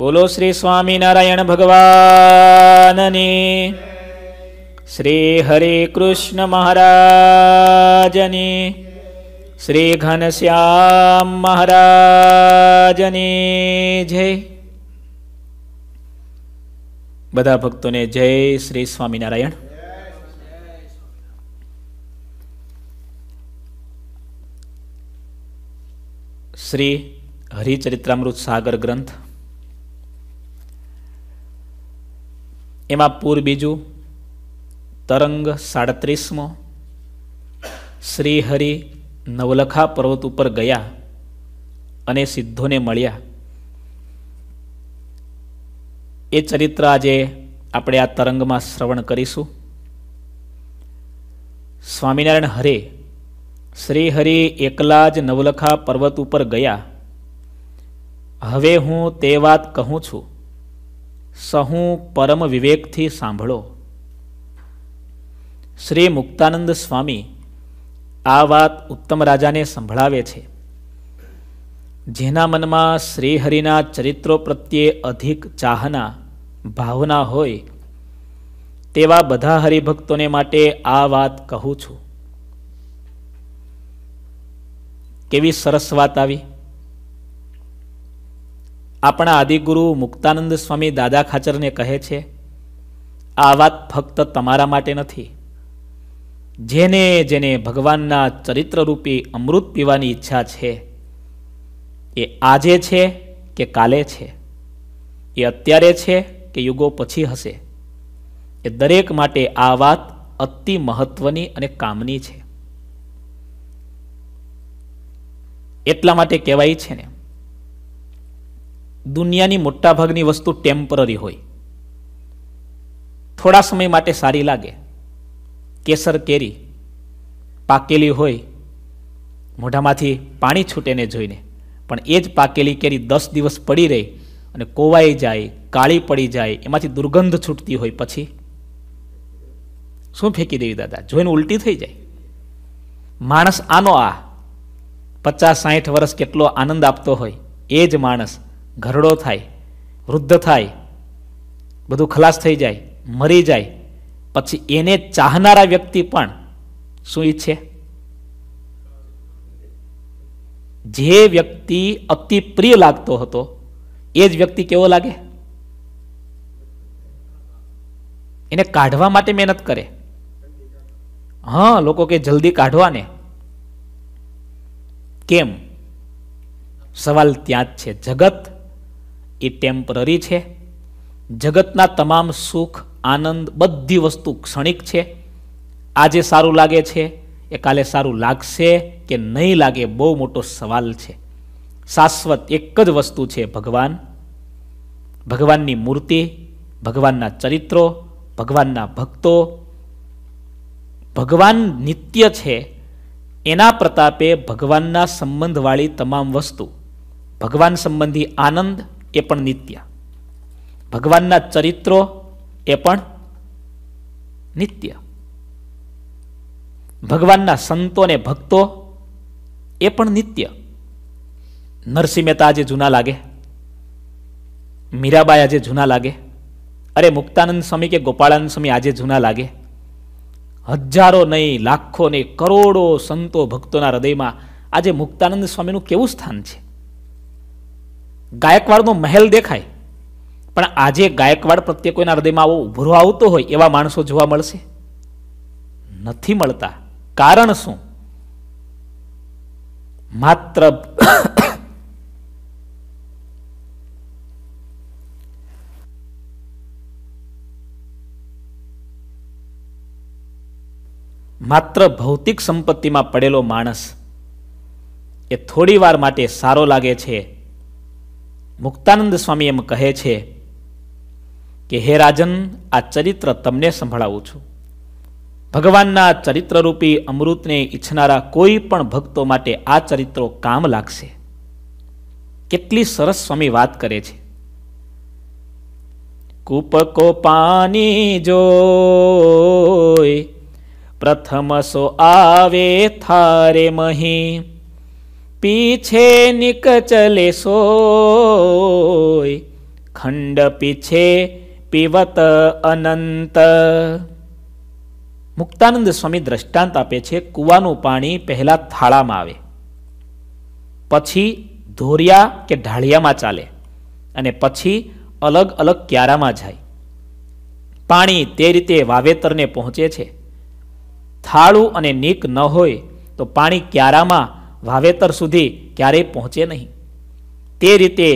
બોલો શ્રી સ્વામિનારાયણ ભગવાનની શ્રી હરે કૃષ્ણ મહારાજની શ્રી ઘનશ્યામ મહારાજની જય બધા ભક્તોને જય શ્રી સ્વામિનારાયણ શ્રી હરિચરિત્રામૃત સાગર ગ્રંથ એમાં પૂર બીજું તરંગ સાડત્રીસમો શ્રીહરિ નવલખા પર્વત ઉપર ગયા અને સિદ્ધોને મળ્યા એ ચરિત્ર આજે આપણે આ તરંગમાં શ્રવણ કરીશું સ્વામિનારાયણ હરે શ્રીહરિ એકલા જ નવલખા પર્વત ઉપર ગયા હવે હું તે વાત કહું છું સહું પરમ વિવેકથી સાંભળો શ્રી મુક્તાનંદ સ્વામી આ વાત ઉત્તમ રાજાને સંભળાવે છે જેના મનમાં શ્રીહરિના ચરિત્રો પ્રત્યે અધિક ચાહના ભાવના હોય તેવા બધા હરિભક્તોને માટે આ વાત કહું છું કેવી સરસ વાત આવી આપણા આદિગુરુ મુક્તાનંદ સ્વામી દાદા ખાચરને કહે છે આ વાત ફક્ત તમારા માટે નથી જેને જેને ભગવાનના ચરિત્રરૂપી અમૃત પીવાની ઈચ્છા છે એ આજે છે કે કાલે છે એ અત્યારે છે કે યુગો પછી હશે એ દરેક માટે આ વાત અતિ મહત્વની અને કામની છે એટલા માટે કહેવાય છે ને દુનિયાની મોટાભાગની વસ્તુ ટેમ્પરરી હોય થોડા સમય માટે સારી લાગે કેસર કેરી પાકેલી હોય મોઢામાંથી પાણી છૂટેને જોઈને પણ એ જ પાકેલી કેરી દસ દિવસ પડી રહી અને કોવાઈ જાય કાળી પડી જાય એમાંથી દુર્ગંધ છૂટતી હોય પછી શું ફેંકી દેવી દાદા જોઈને ઉલટી થઈ જાય માણસ આનો આ પચાસ સાઠ વર્ષ કેટલો આનંદ આપતો હોય એ જ માણસ ઘરડો થાય વૃદ્ધ થાય બધું ખલાસ થઈ જાય મરી જાય પછી એને ચાહનારા વ્યક્તિ પણ શું ઈચ્છે જે વ્યક્તિ અતિ પ્રિય લાગતો હતો એ જ વ્યક્તિ કેવો લાગે એને કાઢવા માટે મહેનત કરે હા લોકો કે જલ્દી કાઢવાને કેમ સવાલ ત્યાં જ છે જગત એ ટેમ્પરરી છે જગતના તમામ સુખ આનંદ બધી વસ્તુ ક્ષણિક છે આજે સારું લાગે છે એ કાલે સારું લાગશે કે નહીં લાગે બહુ મોટો સવાલ છે શાશ્વત એક જ વસ્તુ છે ભગવાન ભગવાનની મૂર્તિ ભગવાનના ચરિત્રો ભગવાનના ભક્તો ભગવાન નિત્ય છે એના પ્રતાપે ભગવાનના સંબંધવાળી તમામ વસ્તુ ભગવાન સંબંધી આનંદ એ પણ નિત્ય ભગવાનના ચરિત્રો એ પણ નિત્ય ભગવાનના સંતો ને ભક્તો એ પણ નિત્ય નરસિંહ મહેતા આજે જૂના લાગે મીરાબાઈ આજે જૂના લાગે અરે મુક્તાનંદ સ્વામી કે ગોપાળાનંદ સ્વામી આજે જૂના લાગે હજારો નહીં લાખો નહીં કરોડો સંતો ભક્તોના હૃદયમાં આજે મુક્તાનંદ સ્વામીનું કેવું સ્થાન છે ગાયકવાડનો મહેલ દેખાય પણ આજે ગાયકવાડ પ્રત્યે કોઈના હૃદયમાં આવો ઉભરો આવતો હોય એવા માણસો જોવા મળશે નથી મળતા કારણ શું માત્ર માત્ર ભૌતિક સંપત્તિમાં પડેલો માણસ એ થોડી વાર માટે સારો લાગે છે મુક્તાનંદ સ્વામી એમ કહે છે કે હે રાજન આ ચરિત્ર તમને સંભળાવું છું ભગવાનના ચરિત્રરૂપી અમૃતને ઈચ્છનારા કોઈ પણ ભક્તો માટે આ ચરિત્રો કામ લાગશે કેટલી સરસ સ્વામી વાત કરે છે કૂપકો પાણી જોય પ્રથમ સો આવે થારે મહી પીછે નિક ચલે સોય ખંડ પીછે પીવત અનંત મુક્તાનંદ સ્વામી દ્રષ્ટાંત આપે છે કૂવાનું પાણી પહેલાં થાળામાં આવે પછી ધોરિયા કે ઢાળિયામાં ચાલે અને પછી અલગ અલગ ક્યારામાં જાય પાણી તે રીતે વાવેતરને પહોંચે છે થાળું અને નીક ન હોય તો પાણી ક્યારામાં વાવેતર સુધી ક્યારેય પહોંચે નહીં તે રીતે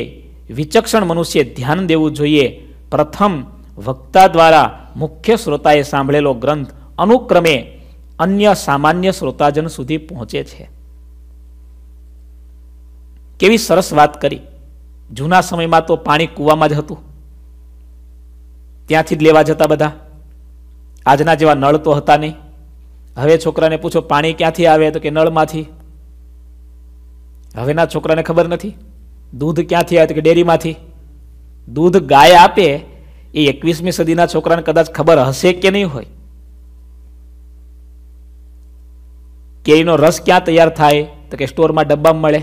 વિચક્ષણ મનુષ્ય ધ્યાન દેવું જોઈએ પ્રથમ વક્તા દ્વારા મુખ્ય શ્રોતાએ સાંભળેલો ગ્રંથ અનુક્રમે અન્ય સામાન્ય શ્રોતાજન સુધી પહોંચે છે કેવી સરસ વાત કરી જૂના સમયમાં તો પાણી કૂવામાં જ હતું ત્યાંથી જ લેવા જતા બધા આજના જેવા નળ તો હતા નહીં હવે છોકરાને પૂછો પાણી ક્યાંથી આવે તો કે નળમાંથી હવેના છોકરાને ખબર નથી દૂધ ક્યાંથી આવ્યું કે ડેરીમાંથી દૂધ ગાય આપે એ એકવીસમી સદીના છોકરાને કદાચ ખબર હશે કે નહીં હોય કેરીનો રસ ક્યાં તૈયાર થાય તો કે સ્ટોરમાં ડબ્બા મળે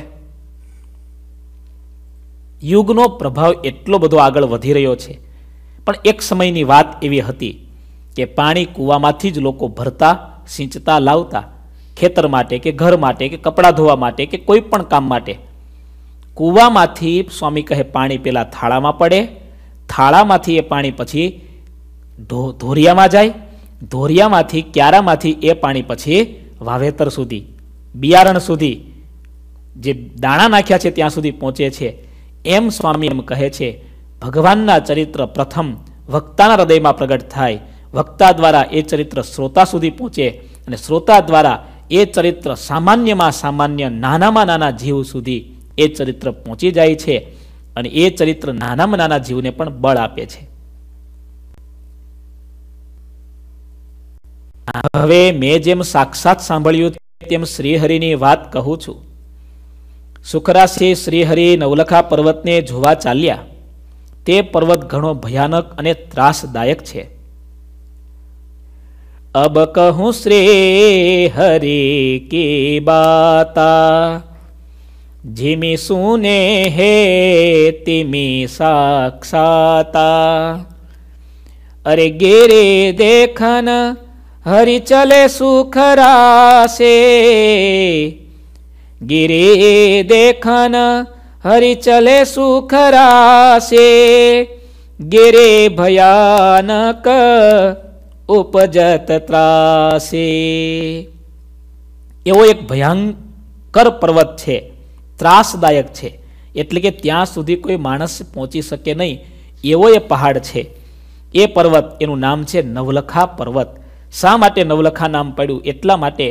યુગનો પ્રભાવ એટલો બધો આગળ વધી રહ્યો છે પણ એક સમયની વાત એવી હતી કે પાણી કૂવામાંથી જ લોકો ભરતા સિંચતા લાવતા ખેતર માટે કે ઘર માટે કે કપડાં ધોવા માટે કે કોઈ પણ કામ માટે કૂવામાંથી સ્વામી કહે પાણી પહેલાં થાળામાં પડે થાળામાંથી એ પાણી પછી ધોરિયામાં જાય ધોરિયામાંથી ક્યારામાંથી એ પાણી પછી વાવેતર સુધી બિયારણ સુધી જે દાણા નાખ્યા છે ત્યાં સુધી પહોંચે છે એમ સ્વામી એમ કહે છે ભગવાનના ચરિત્ર પ્રથમ વક્તાના હૃદયમાં પ્રગટ થાય વક્તા દ્વારા એ ચરિત્ર શ્રોતા સુધી પહોંચે અને શ્રોતા દ્વારા એ ચરિત્ર સામાન્યમાં સામાન્ય નાનામાં નાના જીવ સુધી એ ચરિત્ર પહોંચી જાય છે અને એ ચરિત્ર નાનામાં નાના જીવને પણ બળ આપે છે હવે મેં જેમ સાક્ષાત સાંભળ્યું તેમ શ્રીહરિની વાત કહું છું સુખરાસિંહ શ્રીહરિ નવલખા પર્વતને જોવા ચાલ્યા તે પર્વત ઘણો ભયાનક અને ત્રાસદાયક છે अब कहूँ श्रे हरि की बाता झिमी सुने हे तिमी साक्षाता अरे गेरे देखन हरि चले सुखरा से गिरे देखन हरि चले सुखरा से गिरे भयानक ઉપજત ત્રાસી એવો એક ભયંકર પર્વત છે ત્રાસદાયક છે એટલે કે ત્યાં સુધી કોઈ માણસ પહોંચી શકે નહીં એવો એ પહાડ છે એ પર્વત એનું નામ છે નવલખા પર્વત શા માટે નવલખા નામ પડ્યું એટલા માટે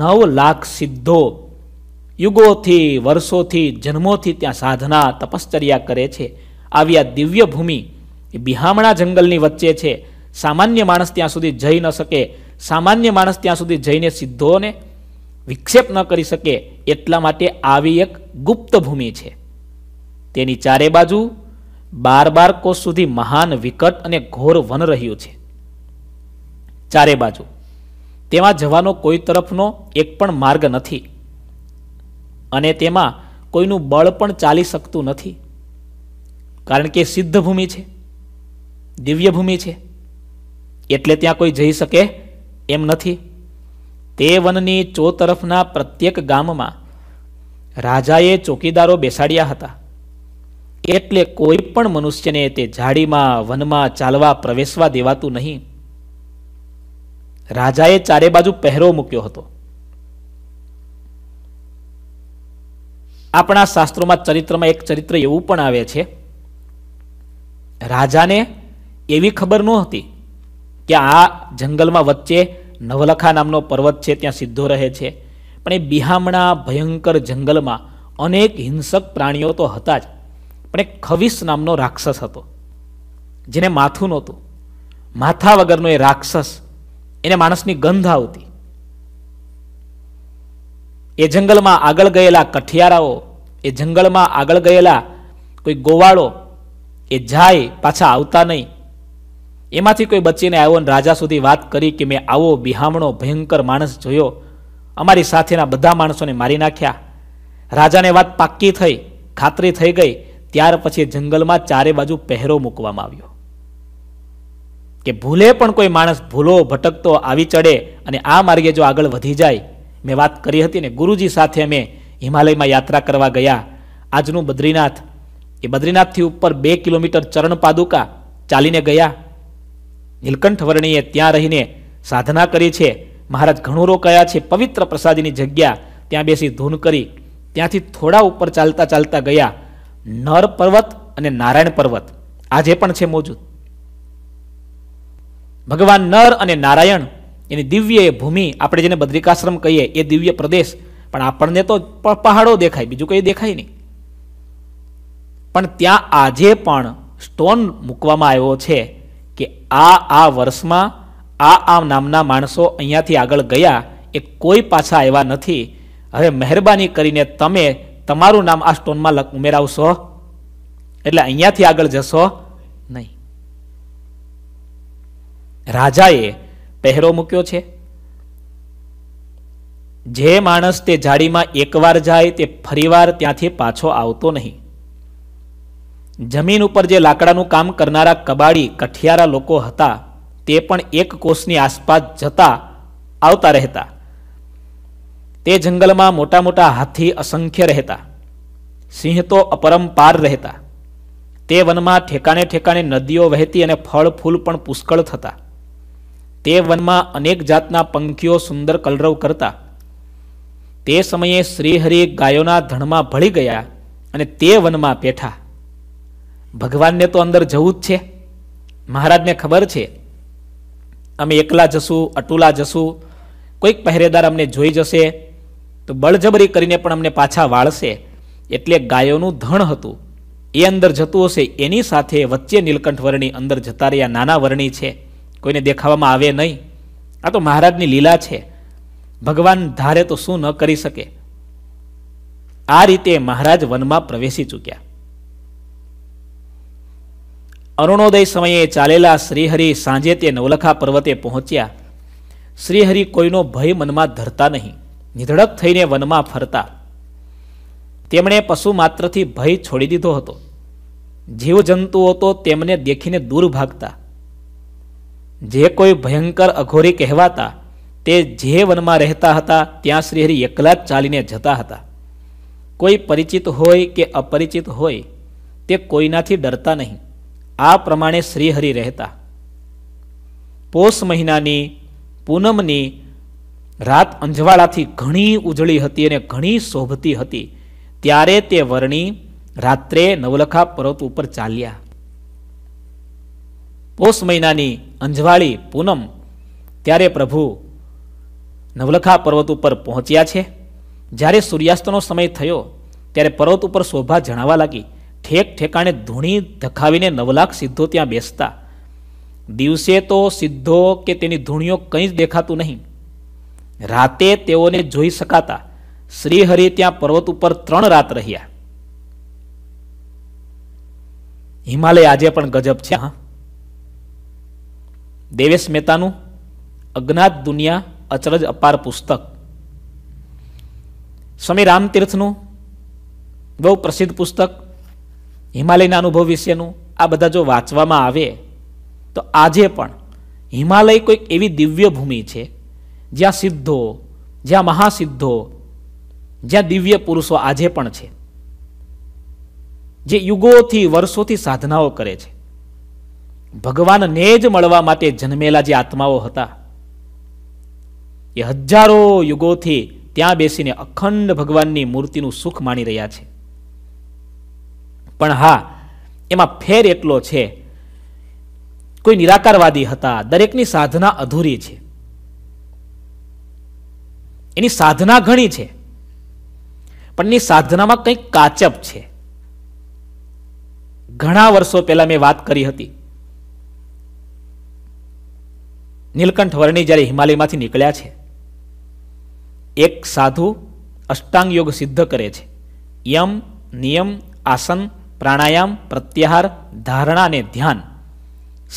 નવ લાખ સિદ્ધો યુગોથી વર્ષોથી જન્મોથી ત્યાં સાધના તપશ્ચર્યા કરે છે આવી આ દિવ્ય ભૂમિ બિહામણા જંગલની વચ્ચે છે સામાન્ય માણસ ત્યાં સુધી જઈ ન શકે સામાન્ય માણસ ત્યાં સુધી જઈને સિદ્ધોને વિક્ષેપ ન કરી શકે એટલા માટે આવી એક ગુપ્ત ભૂમિ છે તેની ચારે બાજુ બાર બાર કોષ સુધી મહાન વિકટ અને ઘોર વન રહ્યું છે ચારે બાજુ તેમાં જવાનો કોઈ તરફનો એક પણ માર્ગ નથી અને તેમાં કોઈનું બળ પણ ચાલી શકતું નથી કારણ કે સિદ્ધ ભૂમિ છે દિવ્ય ભૂમિ છે એટલે ત્યાં કોઈ જઈ શકે એમ નથી તે વનની ચોતરફના પ્રત્યેક ગામમાં રાજાએ ચોકીદારો બેસાડ્યા હતા એટલે કોઈ પણ મનુષ્યને તે ઝાડીમાં વનમાં ચાલવા પ્રવેશવા દેવાતું નહીં રાજાએ ચારે બાજુ પહેરો મૂક્યો હતો આપણા શાસ્ત્રોમાં ચરિત્રમાં એક ચરિત્ર એવું પણ આવે છે રાજાને એવી ખબર નહોતી કે આ જંગલમાં વચ્ચે નવલખા નામનો પર્વત છે ત્યાં સીધો રહે છે પણ એ બિહામણા ભયંકર જંગલમાં અનેક હિંસક પ્રાણીઓ તો હતા જ પણ એક ખવિસ નામનો રાક્ષસ હતો જેને માથું નહોતું માથા વગરનો એ રાક્ષસ એને માણસની ગંધ આવતી એ જંગલમાં આગળ ગયેલા કઠિયારાઓ એ જંગલમાં આગળ ગયેલા કોઈ ગોવાળો એ જાય પાછા આવતા નહીં એમાંથી કોઈ બચીને આવ્યો અને રાજા સુધી વાત કરી કે મેં આવો બિહામણો ભયંકર માણસ જોયો અમારી સાથેના બધા માણસોને મારી નાખ્યા રાજાને વાત પાક્કી થઈ ખાતરી થઈ ગઈ ત્યાર પછી જંગલમાં ચારે બાજુ પહેરો મૂકવામાં આવ્યો કે ભૂલે પણ કોઈ માણસ ભૂલો ભટકતો આવી ચડે અને આ માર્ગે જો આગળ વધી જાય મેં વાત કરી હતી ને ગુરુજી સાથે અમે હિમાલયમાં યાત્રા કરવા ગયા આજનું બદ્રીનાથ એ બદ્રીનાથથી ઉપર બે કિલોમીટર ચરણ પાદુકા ચાલીને ગયા નીલકંઠ વર્ણીએ ત્યાં રહીને સાધના કરી છે મહારાજ ઘણું રોકાયા છે પવિત્ર પ્રસાદીની જગ્યા ત્યાં બેસી ધૂન કરી ત્યાંથી થોડા ઉપર ચાલતા ચાલતા ગયા નર પર્વત અને નારાયણ પર્વત આજે પણ છે મોજૂદ ભગવાન નર અને નારાયણ એની દિવ્ય એ ભૂમિ આપણે જેને બદ્રિકાશ્રમ કહીએ એ દિવ્ય પ્રદેશ પણ આપણને તો પહાડો દેખાય બીજું કંઈ દેખાય નહીં પણ ત્યાં આજે પણ સ્ટોન મૂકવામાં આવ્યો છે કે આ આ વર્ષમાં આ આ નામના માણસો અહીંયાથી આગળ ગયા એ કોઈ પાછા આવ્યા નથી હવે મહેરબાની કરીને તમે તમારું નામ આ સ્ટોનમાં ઉમેરાવશો એટલે અહીંયાથી આગળ જશો નહીં રાજાએ પહેરો મૂક્યો છે જે માણસ તે જાળીમાં એકવાર જાય તે ફરીવાર ત્યાંથી પાછો આવતો નહીં જમીન ઉપર જે લાકડાનું કામ કરનારા કબાડી કઠિયારા લોકો હતા તે પણ એક કોષની આસપાસ જતા આવતા રહેતા તે જંગલમાં મોટા મોટા હાથી અસંખ્ય રહેતા સિંહ તો અપરંપાર રહેતા તે વનમાં ઠેકાણે ઠેકાણે નદીઓ વહેતી અને ફળ ફૂલ પણ પુષ્કળ થતા તે વનમાં અનેક જાતના પંખીઓ સુંદર કલરવ કરતા તે સમયે શ્રીહરિ ગાયોના ધણમાં ભળી ગયા અને તે વનમાં પેઠા ભગવાનને તો અંદર જવું જ છે મહારાજને ખબર છે અમે એકલા જશું અટુલા જશું કોઈક પહેરેદાર અમને જોઈ જશે તો બળજબરી કરીને પણ અમને પાછા વાળશે એટલે ગાયોનું ધણ હતું એ અંદર જતું હશે એની સાથે વચ્ચે નીલકંઠ વર્ણી અંદર જતા રહ્યા નાના વર્ણી છે કોઈને દેખાવામાં આવે નહીં આ તો મહારાજની લીલા છે ભગવાન ધારે તો શું ન કરી શકે આ રીતે મહારાજ વનમાં પ્રવેશી ચૂક્યા અરુણોદય સમયે ચાલેલા શ્રીહરિ સાંજે તે નવલખા પર્વતે પહોંચ્યા શ્રીહરિ કોઈનો ભય મનમાં ધરતા નહીં નિધડક થઈને વનમાં ફરતા તેમણે પશુ માત્રથી ભય છોડી દીધો હતો જીવજંતુઓ તો તેમને દેખીને દૂર ભાગતા જે કોઈ ભયંકર અઘોરી કહેવાતા તે જે વનમાં રહેતા હતા ત્યાં શ્રીહરિ એકલા જ ચાલીને જતા હતા કોઈ પરિચિત હોય કે અપરિચિત હોય તે કોઈનાથી ડરતા નહીં આ પ્રમાણે શ્રીહરિ રહેતા પોષ મહિનાની પૂનમની રાત અંજવાળાથી ઘણી ઉજળી હતી અને ઘણી શોભતી હતી ત્યારે તે વર્ણી રાત્રે નવલખા પર્વત ઉપર ચાલ્યા પોષ મહિનાની અંજવાળી પૂનમ ત્યારે પ્રભુ નવલખા પર્વત ઉપર પહોંચ્યા છે જ્યારે સૂર્યાસ્તનો સમય થયો ત્યારે પર્વત ઉપર શોભા જણાવા લાગી ઠેક ઠેકાણે ધૂણી ધખાવીને નવલાખ સિદ્ધો ત્યાં બેસતા દિવસે તો સિદ્ધો કે તેની ધૂણીઓ કંઈ જ દેખાતું નહીં રાતે તેઓને જોઈ શકાતા શ્રીહરિ ત્યાં પર્વત ઉપર ત્રણ રાત રહ્યા હિમાલય આજે પણ ગજબ છે હા દેવેશ મહેતાનું અજ્ઞાત દુનિયા અચરજ અપાર પુસ્તક સ્વામી રામતીર્થનું બહુ પ્રસિદ્ધ પુસ્તક હિમાલયના અનુભવ વિશેનું આ બધા જો વાંચવામાં આવે તો આજે પણ હિમાલય કોઈક એવી દિવ્ય ભૂમિ છે જ્યાં સિદ્ધો જ્યાં મહાસિદ્ધો જ્યાં દિવ્ય પુરુષો આજે પણ છે જે યુગોથી વર્ષોથી સાધનાઓ કરે છે ભગવાનને જ મળવા માટે જન્મેલા જે આત્માઓ હતા એ હજારો યુગોથી ત્યાં બેસીને અખંડ ભગવાનની મૂર્તિનું સુખ માણી રહ્યા છે પણ હા એમાં ફેર એટલો છે કોઈ નિરાકારવાદી હતા દરેકની સાધના અધૂરી છે એની સાધના ઘણી છે પણ એની સાધનામાં કંઈક કાચપ છે ઘણા વર્ષો પહેલા મેં વાત કરી હતી નીલકંઠ વર્ણી જ્યારે હિમાલયમાંથી નીકળ્યા છે એક સાધુ અષ્ટાંગ યોગ સિદ્ધ કરે છે યમ નિયમ આસન પ્રાણાયામ પ્રત્યાહાર ધારણા અને ધ્યાન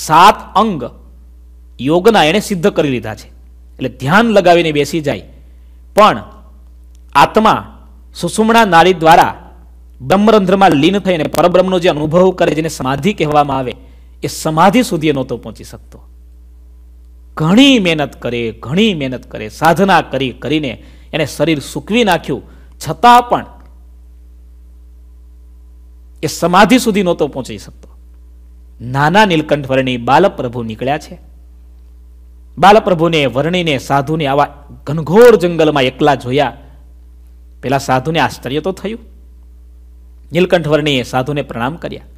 સાત અંગ યોગના એણે સિદ્ધ કરી લીધા છે એટલે ધ્યાન લગાવીને બેસી જાય પણ આત્મા સુષુમણા નાળી દ્વારા બ્રહ્મરંધ્રમાં લીન થઈને પરબ્રહ્મનો જે અનુભવ કરે જેને સમાધિ કહેવામાં આવે એ સમાધિ સુધી નહોતો પહોંચી શકતો ઘણી મહેનત કરે ઘણી મહેનત કરે સાધના કરી કરીને એને શરીર સૂકવી નાખ્યું છતાં પણ એ સમાધિ સુધી નહોતો પહોંચી શકતો નાના નીલકંઠ વર્ણી બાલપ્રભુ નીકળ્યા છે બાલપ્રભુને વર્ણિને સાધુને આવા ઘનઘોર જંગલમાં એકલા જોયા પેલા સાધુને આશ્ચર્ય તો થયું નીલકંઠ વર્ણીએ સાધુને પ્રણામ કર્યા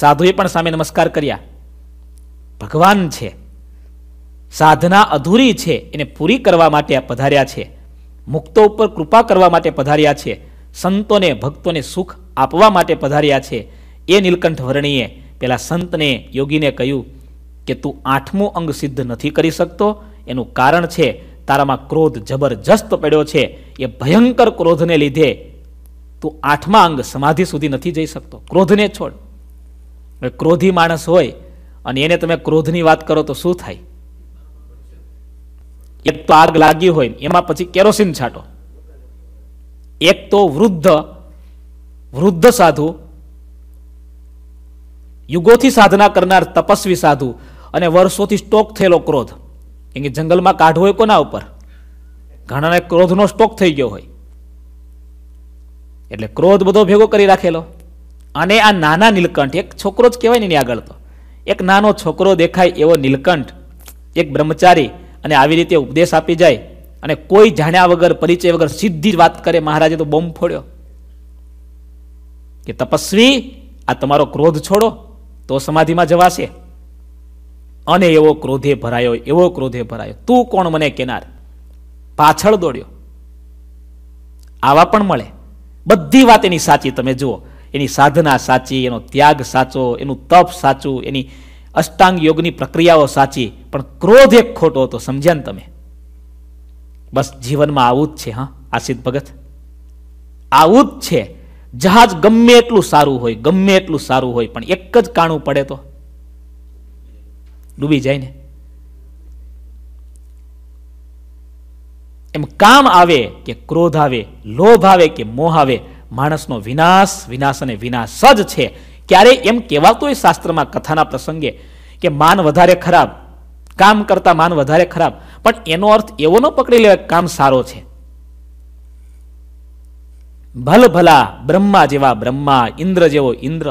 સાધુએ પણ સામે નમસ્કાર કર્યા ભગવાન છે સાધના અધૂરી છે એને પૂરી કરવા માટે પધાર્યા છે મુક્તો ઉપર કૃપા કરવા માટે પધાર્યા છે સંતોને ભક્તોને સુખ આપવા માટે પધાર્યા છે એ નીલકંઠ વર્ણીએ પેલા સંતને યોગીને કહ્યું કે તું આઠમું અંગ સિદ્ધ નથી કરી શકતો એનું કારણ છે તારામાં ક્રોધ જબરજસ્ત પડ્યો છે એ ભયંકર ક્રોધને લીધે તું આઠમા અંગ સમાધિ સુધી નથી જઈ શકતો ક્રોધને છોડ ક્રોધી માણસ હોય અને એને તમે ક્રોધની વાત કરો તો શું થાય એક તો આગ લાગી હોય એમાં પછી કેરોસીન છાંટો એક તો વૃદ્ધ વૃદ્ધ સાધુ યુગોથી સાધના કરનાર તપસ્વી સાધુ અને વર્ષોથી સ્ટોક થયેલો ક્રોધ કેમ કે જંગલમાં કાઢવો હોય કોના ઉપર ઘણાને ક્રોધનો સ્ટોક થઈ ગયો હોય એટલે ક્રોધ બધો ભેગો કરી રાખેલો અને આ નાના નીલકંઠ એક છોકરો જ કહેવાય ને એની આગળ તો એક નાનો છોકરો દેખાય એવો નીલકંઠ એક બ્રહ્મચારી અને આવી રીતે ઉપદેશ આપી જાય અને કોઈ જાણ્યા વગર પરિચય વગર સીધી જ વાત કરે મહારાજે તો બોમ્બ ફોડ્યો કે તપસ્વી આ તમારો ક્રોધ છોડો તો સમાધિમાં જવાશે અને એવો ક્રોધે ભરાયો એવો ક્રોધે ભરાયો તું કોણ મને કેનાર પાછળ દોડ્યો આવા પણ મળે બધી વાત એની સાચી તમે જુઓ એની સાધના સાચી એનો ત્યાગ સાચો એનું તપ સાચું એની અષ્ટાંગ યોગની પ્રક્રિયાઓ સાચી પણ ક્રોધ એક ખોટો હતો સમજ્યા ને તમે બસ જીવનમાં આવું જ છે હા આસિદ ભગત આવું જ છે જહાજ ગમે એટલું સારું હોય ગમે એટલું સારું હોય પણ એક જ કાણું પડે તો ડૂબી જાય ને એમ કામ આવે કે ક્રોધ આવે લોભ આવે કે મોહ આવે માણસનો વિનાશ વિનાશ અને વિનાશ જ છે ક્યારે એમ કહેવાતું હોય શાસ્ત્રમાં કથાના પ્રસંગે કે માન વધારે ખરાબ કામ કરતા માન વધારે ખરાબ પણ એનો અર્થ એવો ન પકડી લેવાય કામ સારો છે ભલ ભલા બ્રહ્મા જેવા બ્રહ્મા ઇન્દ્ર જેવો ઇન્દ્ર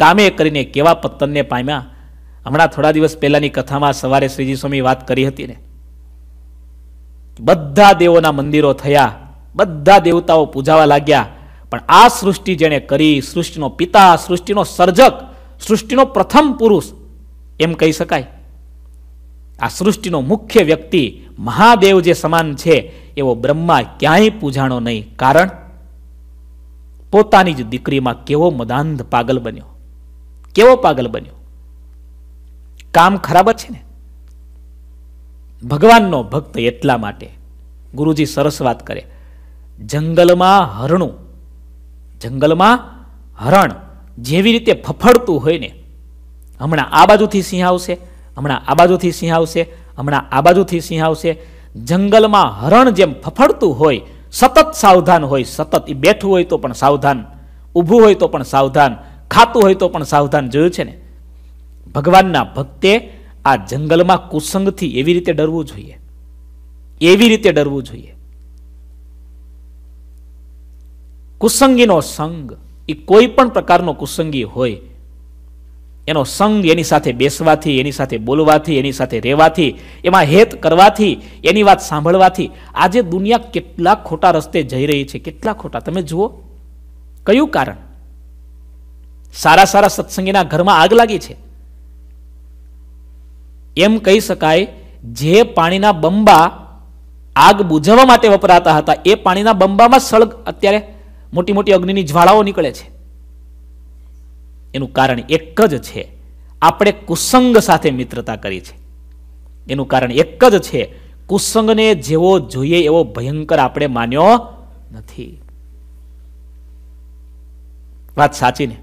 કામે કરીને કેવા પતનને પામ્યા હમણાં થોડા દિવસ પહેલાની કથામાં સવારે શ્રીજી સ્વામી વાત કરી હતી ને બધા દેવોના મંદિરો થયા બધા દેવતાઓ પૂજાવા લાગ્યા પણ આ સૃષ્ટિ જેણે કરી સૃષ્ટિનો પિતા સૃષ્ટિનો સર્જક સૃષ્ટિનો પ્રથમ પુરુષ એમ કહી શકાય આ સૃષ્ટિનો મુખ્ય વ્યક્તિ મહાદેવ જે સમાન છે એવો બ્રહ્મા ક્યાંય પૂજાણો નહીં કારણ પોતાની જ દીકરીમાં કેવો મદાંધ પાગલ બન્યો કેવો પાગલ બન્યો કામ ખરાબ જ છે ને ભગવાનનો ભક્ત એટલા માટે ગુરુજી સરસ વાત કરે જંગલમાં હરણું જંગલમાં હરણ જેવી રીતે ફફડતું હોય ને હમણાં આ બાજુથી સિંહ આવશે હમણાં આ બાજુથી સિંહ આવશે હમણાં આ બાજુથી સિંહ આવશે જંગલમાં હરણ જેમ ફફડતું હોય સતત સાવધાન હોય સતત એ બેઠું હોય તો પણ સાવધાન ઊભું હોય તો પણ સાવધાન ખાતું હોય તો પણ સાવધાન જોયું છે ને ભગવાનના ભક્તે આ જંગલમાં કુસંગથી એવી રીતે ડરવું જોઈએ એવી રીતે ડરવું જોઈએ કુસંગીનો સંગ એ કોઈ પણ પ્રકારનો કુસંગી હોય એનો સંગ એની સાથે બેસવાથી એની સાથે બોલવાથી એની સાથે રહેવાથી એમાં હેત કરવાથી એની વાત સાંભળવાથી આજે દુનિયા કેટલા ખોટા રસ્તે જઈ રહી છે કેટલા ખોટા તમે જુઓ કયું કારણ સારા સારા સત્સંગીના ઘરમાં આગ લાગી છે એમ કહી શકાય જે પાણીના બંબા આગ બુઝાવવા માટે વપરાતા હતા એ પાણીના બંબામાં સળગ અત્યારે મોટી મોટી અગ્નિની જ્વાળાઓ નીકળે છે એનું કારણ એક જ છે આપણે કુસંગ સાથે મિત્રતા કરી છે એનું કારણ એક જ છે કુસંગને જેવો જોઈએ એવો ભયંકર આપણે માન્યો નથી વાત સાચી ને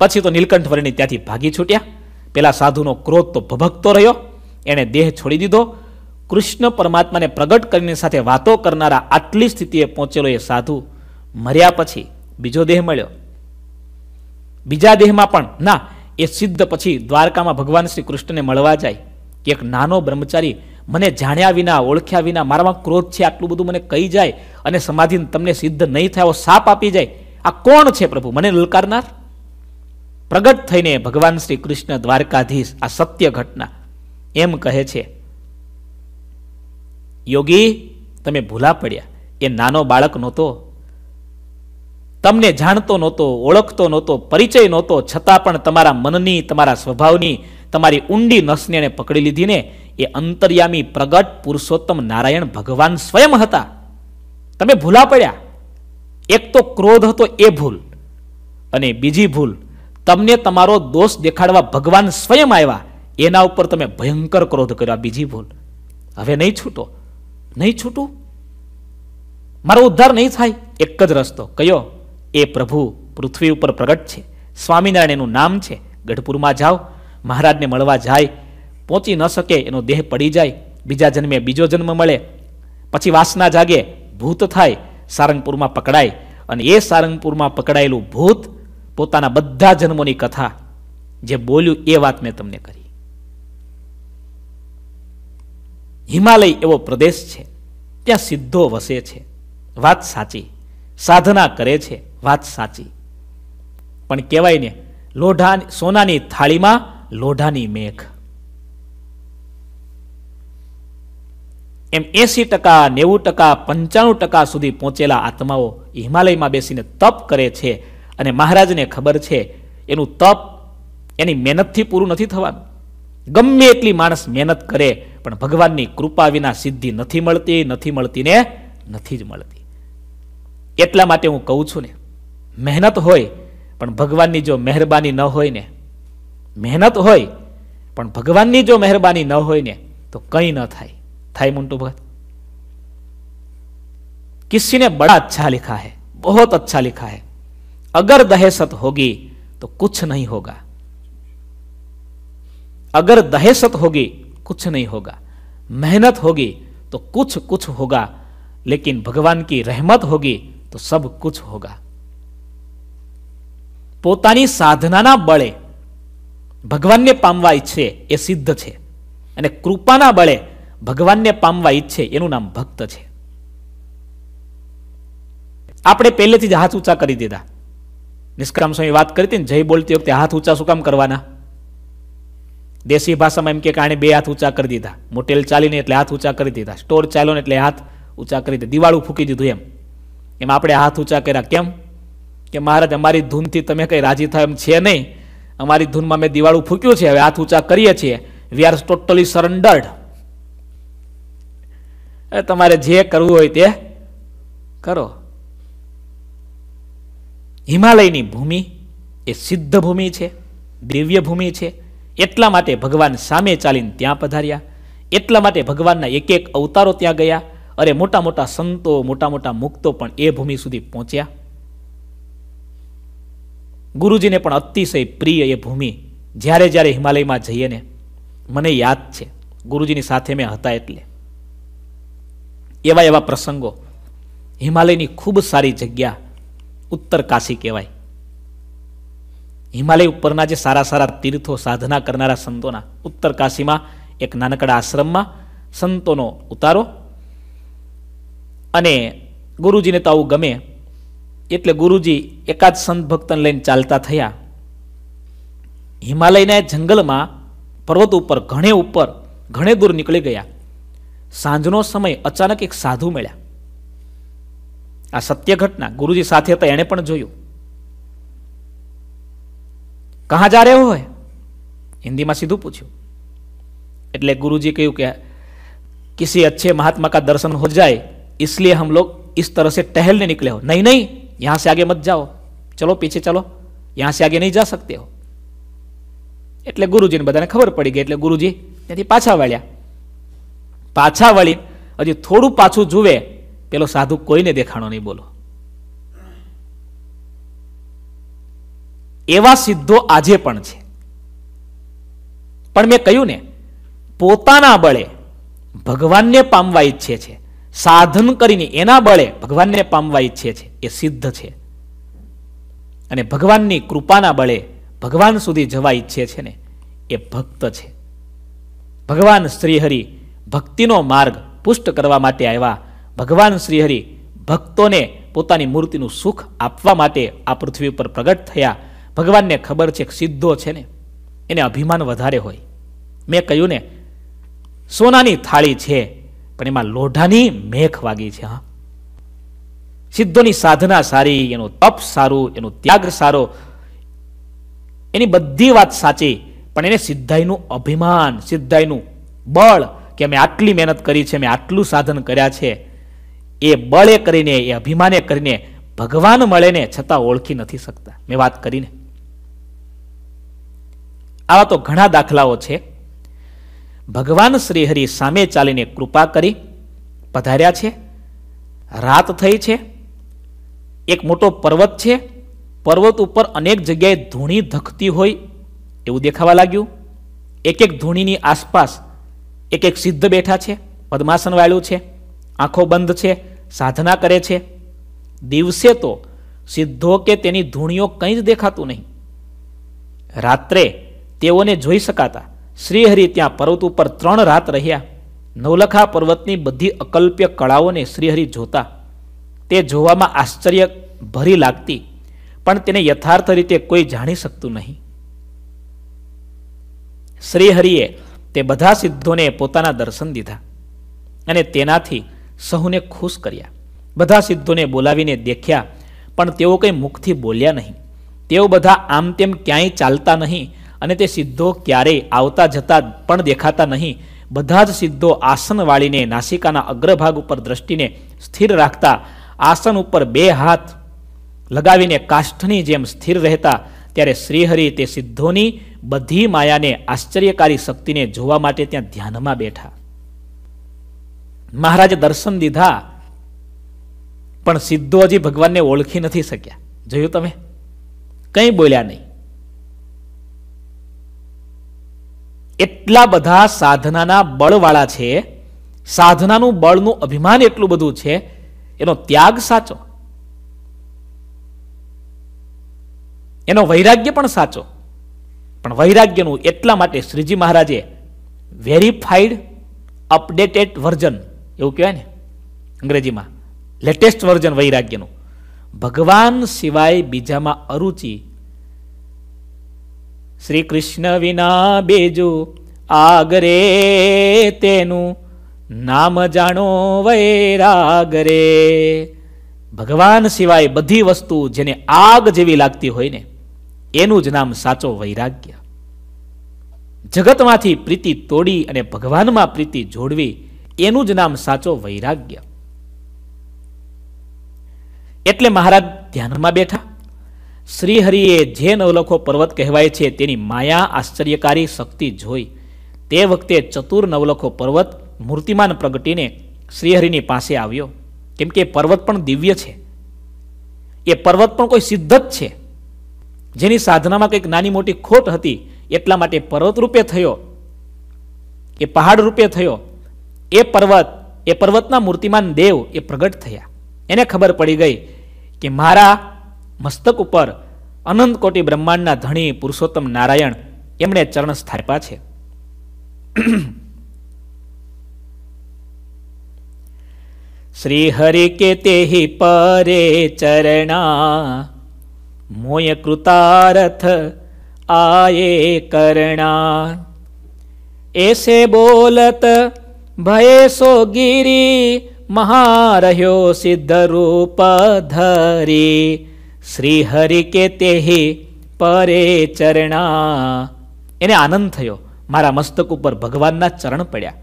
પછી તો નીલકંઠ વર્ણી ત્યાંથી ભાગી છૂટ્યા પેલા સાધુનો ક્રોધ તો ભભકતો રહ્યો એણે દેહ છોડી દીધો કૃષ્ણ પરમાત્માને પ્રગટ કરીને સાથે વાતો કરનારા આટલી સ્થિતિએ પહોંચેલો એ સાધુ મર્યા પછી બીજો દેહ મળ્યો બીજા દેહમાં પણ ના એ સિદ્ધ પછી દ્વારકામાં ભગવાન શ્રી કૃષ્ણને મળવા જાય કે એક નાનો બ્રહ્મચારી મને જાણ્યા વિના ઓળખ્યા વિના મારામાં ક્રોધ છે આટલું બધું મને કહી જાય અને સમાધિ તમને સિદ્ધ નહીં થાય સાપ આપી જાય આ કોણ છે પ્રભુ મને લલકારનાર પ્રગટ થઈને ભગવાન શ્રી કૃષ્ણ દ્વારકાધીશ આ સત્ય ઘટના એમ કહે છે યોગી તમે ભૂલા પડ્યા એ નાનો બાળક નહોતો તમને જાણતો નહોતો ઓળખતો નહોતો પરિચય નહોતો છતાં પણ તમારા મનની તમારા સ્વભાવની તમારી ઊંડી નસને એણે પકડી લીધીને એ અંતર્યામી પ્રગટ પુરુષોત્તમ નારાયણ ભગવાન સ્વયં હતા તમે ભૂલા પડ્યા એક તો ક્રોધ હતો એ ભૂલ અને બીજી ભૂલ તમને તમારો દોષ દેખાડવા ભગવાન સ્વયં આવ્યા એના ઉપર તમે ભયંકર ક્રોધ કર્યો બીજી ભૂલ હવે નહીં છૂટો નહીં છૂટું મારો ઉદ્ધાર નહીં થાય એક જ રસ્તો કયો એ પ્રભુ પૃથ્વી ઉપર પ્રગટ છે સ્વામિનારાયણ એનું નામ છે ગઢપુરમાં જાઓ મહારાજને મળવા જાય પહોંચી ન શકે એનો દેહ પડી જાય બીજા જન્મે બીજો જન્મ મળે પછી વાસના જાગે ભૂત થાય સારંગપુરમાં પકડાય અને એ સારંગપુરમાં પકડાયેલું ભૂત પોતાના બધા જન્મોની કથા જે બોલ્યું એ વાત મેં તમને કરી હિમાલય એવો પ્રદેશ છે ત્યાં સિદ્ધો વસે છે વાત સાચી સાધના કરે છે વાત સાચી પણ કહેવાય ને લોઢા સોનાની થાળીમાં લોઢાની મેઘ એમ એસી ટકા નેવું ટકા પંચાણું ટકા સુધી પહોંચેલા આત્માઓ હિમાલયમાં બેસીને તપ કરે છે અને મહારાજને ખબર છે એનું તપ એની મહેનતથી પૂરું નથી થવાનું ગમે એટલી માણસ મહેનત કરે પણ ભગવાનની કૃપા વિના સિદ્ધિ નથી મળતી નથી મળતી ને નથી જ મળતી એટલા માટે હું કહું છું ને मेहनत हो भगवानी जो मेहरबानी न हो मेहनत हो भगवानी जो मेहरबानी न हो तो कई न ને તો मुंटू भगत किसी ने बड़ा अच्छा लिखा है बहुत अच्छा लिखा है अगर दहशत होगी तो कुछ नहीं होगा अगर दहशत होगी कुछ नहीं होगा मेहनत होगी तो कुछ कुछ होगा लेकिन भगवान की रहमत होगी तो सब कुछ होगा પોતાની સાધનાના બળે ભગવાનને પામવા ઈચ્છે એ સિદ્ધ છે અને કૃપાના બળે ભગવાનને પામવા ઈચ્છે એનું નામ ભક્ત છે આપણે પહેલેથી જ હાથ ઊંચા કરી દીધા નિષ્કામ સ્વામી વાત કરી હતી ને જય બોલતી વખતે હાથ ઊંચા શું કામ કરવાના દેશી ભાષામાં એમ કે આણે બે હાથ ઊંચા કરી દીધા મોટેલ ચાલીને એટલે હાથ ઊંચા કરી દીધા સ્ટોર ચાલ્યો ને એટલે હાથ ઊંચા કરી દીધા દિવાળું ફૂકી દીધું એમ એમાં આપણે હાથ ઊંચા કર્યા કેમ કે મહારાજ અમારી ધૂનથી તમે કંઈ રાજી થાય એમ છે નહીં અમારી ધૂનમાં મેં દિવાળું ફૂક્યું છે હવે હાથ ઊંચા કરીએ છીએ વી આર ટોટલી સરેન્ડર્ડ તમારે જે કરવું હોય તે કરો હિમાલયની ભૂમિ એ સિદ્ધ ભૂમિ છે દિવ્ય ભૂમિ છે એટલા માટે ભગવાન સામે ચાલીને ત્યાં પધાર્યા એટલા માટે ભગવાનના એક એક અવતારો ત્યાં ગયા અરે મોટા મોટા સંતો મોટા મોટા મુક્તો પણ એ ભૂમિ સુધી પહોંચ્યા ગુરુજીને પણ અતિશય પ્રિય એ ભૂમિ જ્યારે જ્યારે હિમાલયમાં જઈએ ને મને યાદ છે ગુરુજીની સાથે મેં હતા એટલે એવા એવા પ્રસંગો હિમાલયની ખૂબ સારી જગ્યા ઉત્તર કાશી કહેવાય હિમાલય ઉપરના જે સારા સારા તીર્થો સાધના કરનારા સંતોના ઉત્તર કાશીમાં એક નાનકડા આશ્રમમાં સંતોનો ઉતારો અને ગુરુજીને તો આવું ગમે એટલે ગુરુજી એકાદ સંત ભક્તન લઈને ચાલતા થયા હિમાલયના જંગલમાં પર્વત ઉપર ઘણે ઉપર ઘણે દૂર નીકળી ગયા સાંજનો સમય અચાનક એક સાધુ મળ્યા આ સત્ય ઘટના ગુરુજી સાથે હતા એણે પણ જોયું કહા જા રહ્યો હોય હિન્દીમાં સીધું પૂછ્યું એટલે ગુરુજી કહ્યું કે કિસી અચ્છે મહાત્મા કા દર્શન હો જાય इसलिए हम लोग इस तरह से टहलने निकले हो नहीं नहीं यहाँ से आगे मत जाओ ચલો પીછે ચલો યહાં આગે નહીં જા શકતે હો એટલે ગુરુજીને બધાને ખબર પડી ગઈ એટલે ગુરુજી ત્યાંથી પાછા વળ્યા પાછા વળી હજી થોડું પાછું જુએ પેલો સાધુ કોઈને દેખાણો નહીં બોલો એવા સિદ્ધો આજે પણ છે પણ મેં કહ્યું ને પોતાના બળે ભગવાનને પામવા ઈચ્છે છે સાધન કરીને એના બળે ભગવાનને પામવા ઈચ્છે છે એ સિદ્ધ છે અને ભગવાનની કૃપાના બળે ભગવાન સુધી જવા ઈચ્છે છે ને એ ભક્ત છે ભગવાન શ્રીહરિ ભક્તિનો માર્ગ પુષ્ટ કરવા માટે આવ્યા ભગવાન શ્રીહરિ ભક્તોને પોતાની મૂર્તિનું સુખ આપવા માટે આ પૃથ્વી પર પ્રગટ થયા ભગવાનને ખબર છે કે સિદ્ધો છે ને એને અભિમાન વધારે હોય મેં કહ્યું ને સોનાની થાળી છે પણ એમાં લોઢાની મેખ વાગી છે હા સિદ્ધોની સાધના સારી એનું તપ સારું એનો ત્યાગ સારો એની બધી વાત સાચી પણ એને સિદ્ધાઈનું અભિમાન સિદ્ધાઈનું બળ કે મેં આટલી મહેનત કરી છે મેં આટલું સાધન કર્યા છે એ બળે કરીને એ અભિમાને કરીને ભગવાન મળે ને છતાં ઓળખી નથી શકતા મેં વાત કરીને આવા તો ઘણા દાખલાઓ છે ભગવાન શ્રીહરિ સામે ચાલીને કૃપા કરી પધાર્યા છે રાત થઈ છે એક મોટો પર્વત છે પર્વત ઉપર અનેક જગ્યાએ ધૂણી ધખતી હોય એવું દેખાવા લાગ્યું એક એક ધૂણીની આસપાસ એક એક સિદ્ધ બેઠા છે પદ્માસન વાળું છે આંખો બંધ છે સાધના કરે છે દિવસે તો સિદ્ધો કે તેની ધૂણીઓ કંઈ જ દેખાતું નહીં રાત્રે તેઓને જોઈ શકાતા શ્રીહરિ ત્યાં પર્વત ઉપર ત્રણ રાત રહ્યા નવલખા પર્વતની બધી અકલ્પ્ય કળાઓને શ્રીહરિ જોતા તે જોવામાં આશ્ચર્ય ભરી લાગતી પણ તેને યથાર્થ રીતે કોઈ જાણી શકતું નહીં શ્રીહરિએ તે બધા સિદ્ધોને પોતાના દર્શન દીધા અને તેનાથી સહુને ખુશ કર્યા બધા સિદ્ધોને બોલાવીને દેખ્યા પણ તેઓ કંઈ મુખથી બોલ્યા નહીં તેઓ બધા આમ તેમ ક્યાંય ચાલતા નહીં અને તે સિદ્ધો ક્યારેય આવતા જતા પણ દેખાતા નહીં બધા જ સિદ્ધો આસન વાળીને નાસિકાના અગ્રભાગ ઉપર દ્રષ્ટિને સ્થિર રાખતા આસન ઉપર બે હાથ લગાવીને કાષ્ઠની જેમ સ્થિર રહેતા ત્યારે શ્રીહરિ તે સિદ્ધોની બધી માયાને આશ્ચર્યકારી શક્તિને જોવા માટે ત્યાં ધ્યાનમાં બેઠા મહારાજે દર્શન દીધા પણ સિદ્ધો હજી ભગવાનને ઓળખી નથી શક્યા જોયું તમે કંઈ બોલ્યા નહીં એટલા બધા સાધનાના બળવાળા છે સાધનાનું બળનું અભિમાન એટલું બધું છે એનો ત્યાગ સાચો એનો વૈરાગ્ય પણ સાચો પણ વૈરાગ્યનું એટલા માટે શ્રીજી મહારાજે વેરીફાઈડ અપડેટેડ વર્ઝન એવું કહેવાય ને અંગ્રેજીમાં લેટેસ્ટ વર્ઝન વૈરાગ્યનું ભગવાન સિવાય બીજામાં અરુચિ શ્રી કૃષ્ણ વિના બેજો આગરે તેનું નામ જાણો વૈરાગ રે ભગવાન સિવાય બધી વસ્તુ જેને આગ જેવી લાગતી હોય ને એનું જ નામ સાચો વૈરાગ્ય જગતમાંથી પ્રીતિ તોડી અને ભગવાનમાં પ્રીતિ જોડવી એનું જ નામ સાચો વૈરાગ્ય એટલે મહારાજ ધ્યાનમાં બેઠા શ્રીહરિએ જે નવલખો પર્વત કહેવાય છે તેની માયા આશ્ચર્યકારી શક્તિ જોઈ તે વખતે ચતુર નવલખો પર્વત મૂર્તિમાન પ્રગટીને શ્રીહરિની પાસે આવ્યો કેમ કે એ પર્વત પણ દિવ્ય છે એ પર્વત પણ કોઈ સિદ્ધ જ છે જેની સાધનામાં કંઈક નાની મોટી ખોટ હતી એટલા માટે પર્વત રૂપે થયો એ પહાડ રૂપે થયો એ પર્વત એ પર્વતના મૂર્તિમાન દેવ એ પ્રગટ થયા એને ખબર પડી ગઈ કે મારા મસ્તક ઉપર અનંત કોટી બ્રહ્માંડના ધણી પુરુષોત્તમ નારાયણ એમણે ચરણ સ્થાપ્યા છે શ્રીહરિ કે તેહિ પરે ચરણા મોય કૃતારથ આયે કરણા એસે બોલત ભય સો ગીરી મહારહ્યો સિદ્ધ રૂપ ધરી શ્રી હરિ કે તેહી પરે ચરણા એને આનંદ થયો મારા મસ્તક ઉપર ભગવાનના ચરણ પડ્યા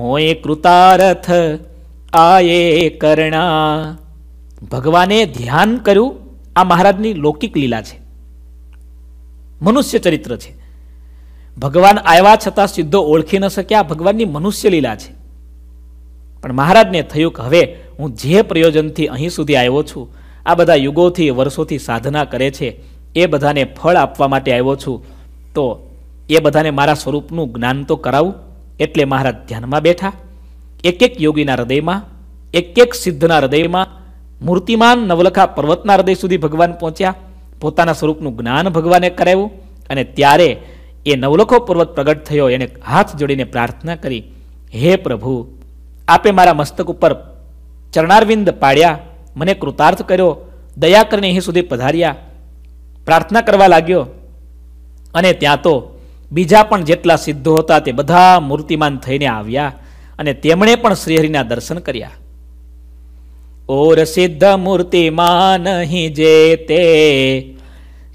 મોય કૃતારથ આ એ કર્ણા ભગવાને ધ્યાન કર્યું આ મહારાજની લૌકિક લીલા છે મનુષ્ય ચરિત્ર છે ભગવાન આવ્યા છતાં સિદ્ધો ઓળખી ન શક્યા ભગવાનની મનુષ્ય લીલા છે પણ મહારાજને થયું કે હવે હું જે પ્રયોજનથી અહીં સુધી આવ્યો છું આ બધા યુગોથી વર્ષોથી સાધના કરે છે એ બધાને ફળ આપવા માટે આવ્યો છું તો એ બધાને મારા સ્વરૂપનું જ્ઞાન તો કરાવું એટલે મહારાજ ધ્યાનમાં બેઠા એક એક યોગીના હૃદયમાં એક એક સિદ્ધના હૃદયમાં મૂર્તિમાન નવલખા પર્વતના હૃદય સુધી ભગવાન પહોંચ્યા પોતાના સ્વરૂપનું જ્ઞાન ભગવાને કરાવ્યું અને ત્યારે એ નવલખો પર્વત પ્રગટ થયો એણે હાથ જોડીને પ્રાર્થના કરી હે પ્રભુ આપે મારા મસ્તક ઉપર ચરણારવિંદ પાડ્યા મને કૃતાર્થ કર્યો દયા કરીને અહીં સુધી પધાર્યા પ્રાર્થના કરવા લાગ્યો અને ત્યાં તો બીજા પણ જેટલા સિદ્ધો હતા તે બધા મૂર્તિમાન થઈને આવ્યા અને તેમણે પણ શ્રીહરિના દર્શન કર્યા ઓર સિદ્ધ મૂર્તિ માં નહીં જે તે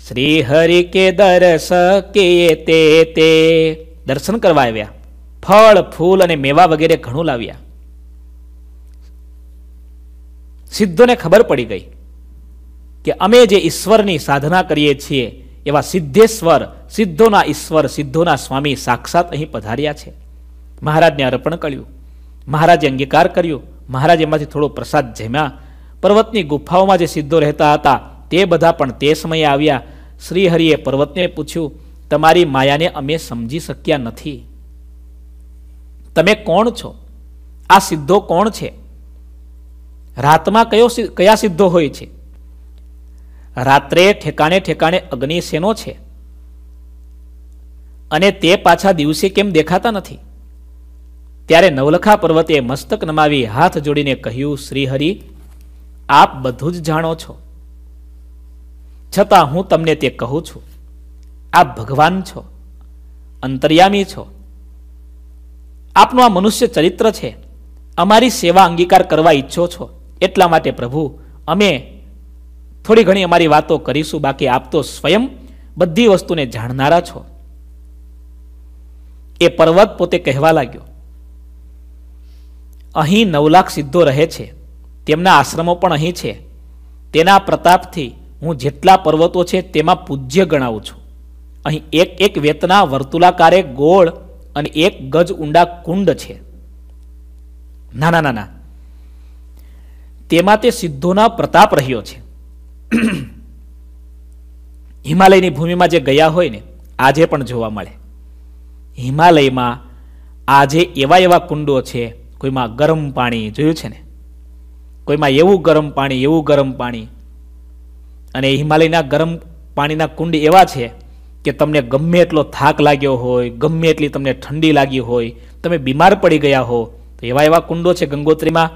શ્રી હરિ કે દર્શ કે તે તે દર્શન કરવા આવ્યા ફળ ફૂલ અને મેવા વગેરે ઘણું લાવ્યા સિદ્ધોને ખબર પડી ગઈ કે અમે જે ઈશ્વરની સાધના કરીએ છીએ એવા સિદ્ધેશ્વર સિદ્ધોના ઈશ્વર સિદ્ધોના સ્વામી સાક્ષાત અહીં પધાર્યા છે મહારાજને અર્પણ કર્યું મહારાજે અંગીકાર કર્યો મહારાજ એમાંથી થોડો પ્રસાદ જમ્યા પર્વતની ગુફાઓમાં જે સિદ્ધો રહેતા હતા તે બધા પણ તે સમયે આવ્યા શ્રીહરિએ પર્વતને પૂછ્યું તમારી માયાને અમે સમજી શક્યા નથી તમે કોણ છો આ સિદ્ધો કોણ છે રાતમાં કયો કયા સિદ્ધો હોય છે રાત્રે ઠેકાણે ઠેકાણે અગ્નિ છે અને તે પાછા દિવસે કેમ દેખાતા નથી ત્યારે નવલખા પર્વતે મસ્તક નમાવી હાથ જોડીને કહ્યું શ્રીહરિ આપ બધું જ જાણો છો છતાં હું તમને તે કહું છું આપ ભગવાન છો અંતર્યામી છો આપનું આ મનુષ્ય ચરિત્ર છે અમારી સેવા અંગીકાર કરવા ઈચ્છો છો એટલા માટે પ્રભુ અમે થોડી ઘણી અમારી વાતો કરીશું બાકી આપ તો સ્વયં બધી વસ્તુને જાણનારા છો એ પર્વત પોતે કહેવા લાગ્યો અહીં નવલાખ સિદ્ધો રહે છે તેમના આશ્રમો પણ અહીં છે તેના પ્રતાપથી હું જેટલા પર્વતો છે તેમાં પૂજ્ય ગણાવું છું અહીં એક એક વેતના વર્તુલાકારે ગોળ અને એક ગજ ઊંડા કુંડ છે નાના નાના તેમાં તે સિદ્ધોના પ્રતાપ રહ્યો છે હિમાલયની ભૂમિમાં જે ગયા હોય ને આજે પણ જોવા મળે હિમાલયમાં આજે એવા એવા કુંડો છે કોઈમાં ગરમ પાણી જોયું છે ને કોઈમાં એવું ગરમ પાણી એવું ગરમ પાણી અને હિમાલયના ગરમ પાણીના કુંડ એવા છે કે તમને ગમે એટલો થાક લાગ્યો હોય ગમે એટલી તમને ઠંડી લાગી હોય તમે બીમાર પડી ગયા હો તો એવા એવા કુંડો છે ગંગોત્રીમાં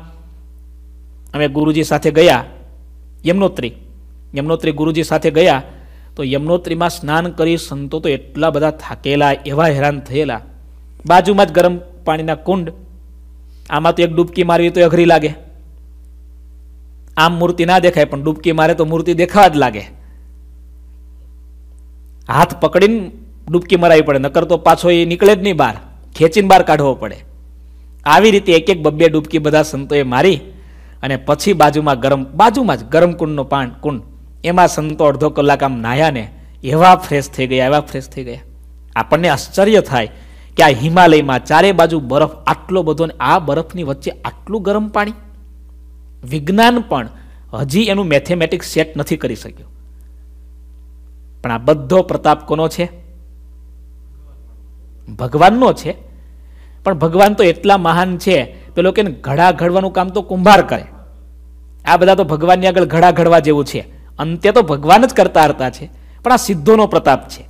અમે ગુરુજી સાથે ગયા યમનોત્રી યમનોત્રી ગુરુજી સાથે ગયા તો યમનોત્રીમાં સ્નાન કરી સંતો તો એટલા બધા થાકેલા એવા હેરાન થયેલા બાજુમાં જ ગરમ પાણીના કુંડ આમાં તો એક ડૂબકી મારવી તો અઘરી લાગે આમ મૂર્તિ ના દેખાય પણ ડૂબકી મારે તો મૂર્તિ દેખાવા જ લાગે હાથ પકડીને ડૂબકી મરાવી પડે નકર તો પાછો એ નીકળે જ નહીં બહાર ખેંચીને બહાર કાઢવો પડે આવી રીતે એક એક બબ્બે ડૂબકી બધા સંતોએ મારી અને પછી બાજુમાં ગરમ બાજુમાં જ ગરમ કુંડનો પાન કુંડ એમાં સંતો અડધો કલાક આમ નાહ્યા ને એવા ફ્રેશ થઈ ગયા એવા ફ્રેશ થઈ ગયા આપણને આશ્ચર્ય થાય કે આ હિમાલયમાં ચારે બાજુ બરફ આટલો બધો ને આ બરફની વચ્ચે આટલું ગરમ પાણી વિજ્ઞાન પણ હજી એનું મેથેમેટિક્સ સેટ નથી કરી શક્યું પણ આ બધો પ્રતાપ કોનો છે ભગવાનનો છે પણ ભગવાન તો એટલા મહાન છે પેલો કે ઘડા ઘડવાનું કામ તો કુંભાર કરે આ બધા તો ભગવાનની આગળ ઘડા ઘડવા જેવું છે અંતે તો ભગવાન જ કરતા હતા છે પણ આ સિદ્ધોનો પ્રતાપ છે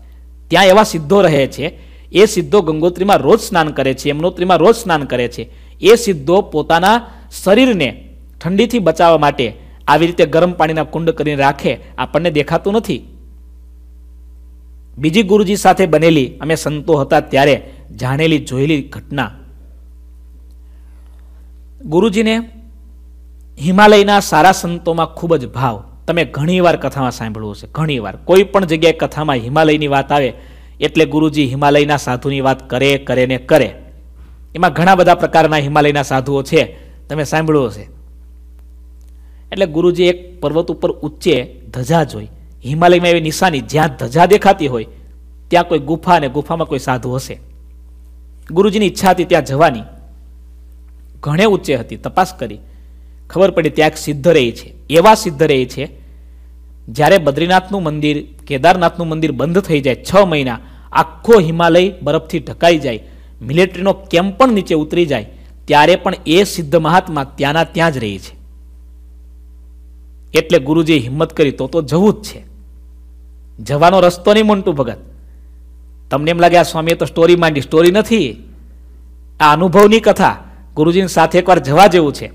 ત્યાં એવા સિદ્ધો રહે છે એ સિદ્ધો ગંગોત્રીમાં રોજ સ્નાન કરે છે યમનોત્રીમાં રોજ સ્નાન કરે છે એ સિદ્ધો પોતાના શરીરને ઠંડીથી બચાવવા માટે આવી રીતે ગરમ પાણીના કુંડ કરીને રાખે આપણને દેખાતું નથી બીજી ગુરુજી સાથે બનેલી અમે સંતો હતા ત્યારે જાણેલી જોયેલી ઘટના ગુરુજીને હિમાલયના સારા સંતોમાં ખૂબ જ ભાવ તમે ઘણીવાર કથામાં સાંભળવું છે ઘણીવાર કોઈ પણ જગ્યાએ કથામાં હિમાલયની વાત આવે એટલે ગુરુજી હિમાલયના સાધુની વાત કરે કરે ને કરે એમાં ઘણા બધા પ્રકારના હિમાલયના સાધુઓ છે તમે સાંભળ્યો હશે એટલે ગુરુજી એક પર્વત ઉપર ઉચ્ચે ધજા જોઈ હિમાલયમાં એવી નિશાની જ્યાં ધજા દેખાતી હોય ત્યાં કોઈ ગુફા અને ગુફામાં કોઈ સાધુ હશે ગુરુજીની ઈચ્છા હતી ત્યાં જવાની ઘણે ઉચ્ચે હતી તપાસ કરી ખબર પડી ત્યાં એક સિદ્ધ રહી છે એવા સિદ્ધ રહી છે જ્યારે બદ્રીનાથનું મંદિર કેદારનાથનું મંદિર બંધ થઈ જાય છ મહિના આખો હિમાલય બરફથી ઢકાઈ જાય મિલિટરીનો કેમ્પ પણ નીચે ઉતરી જાય ત્યારે પણ એ સિદ્ધ મહાત્મા ત્યાંના ત્યાં જ રહે છે એટલે ગુરુજીએ હિંમત કરી તો તો જવું જ છે જવાનો રસ્તો નહીં મોન્ટું ભગત તમને એમ લાગે આ સ્વામીએ તો સ્ટોરી માંડી સ્ટોરી નથી આ અનુભવની કથા ગુરુજીની સાથે એકવાર જવા જેવું છે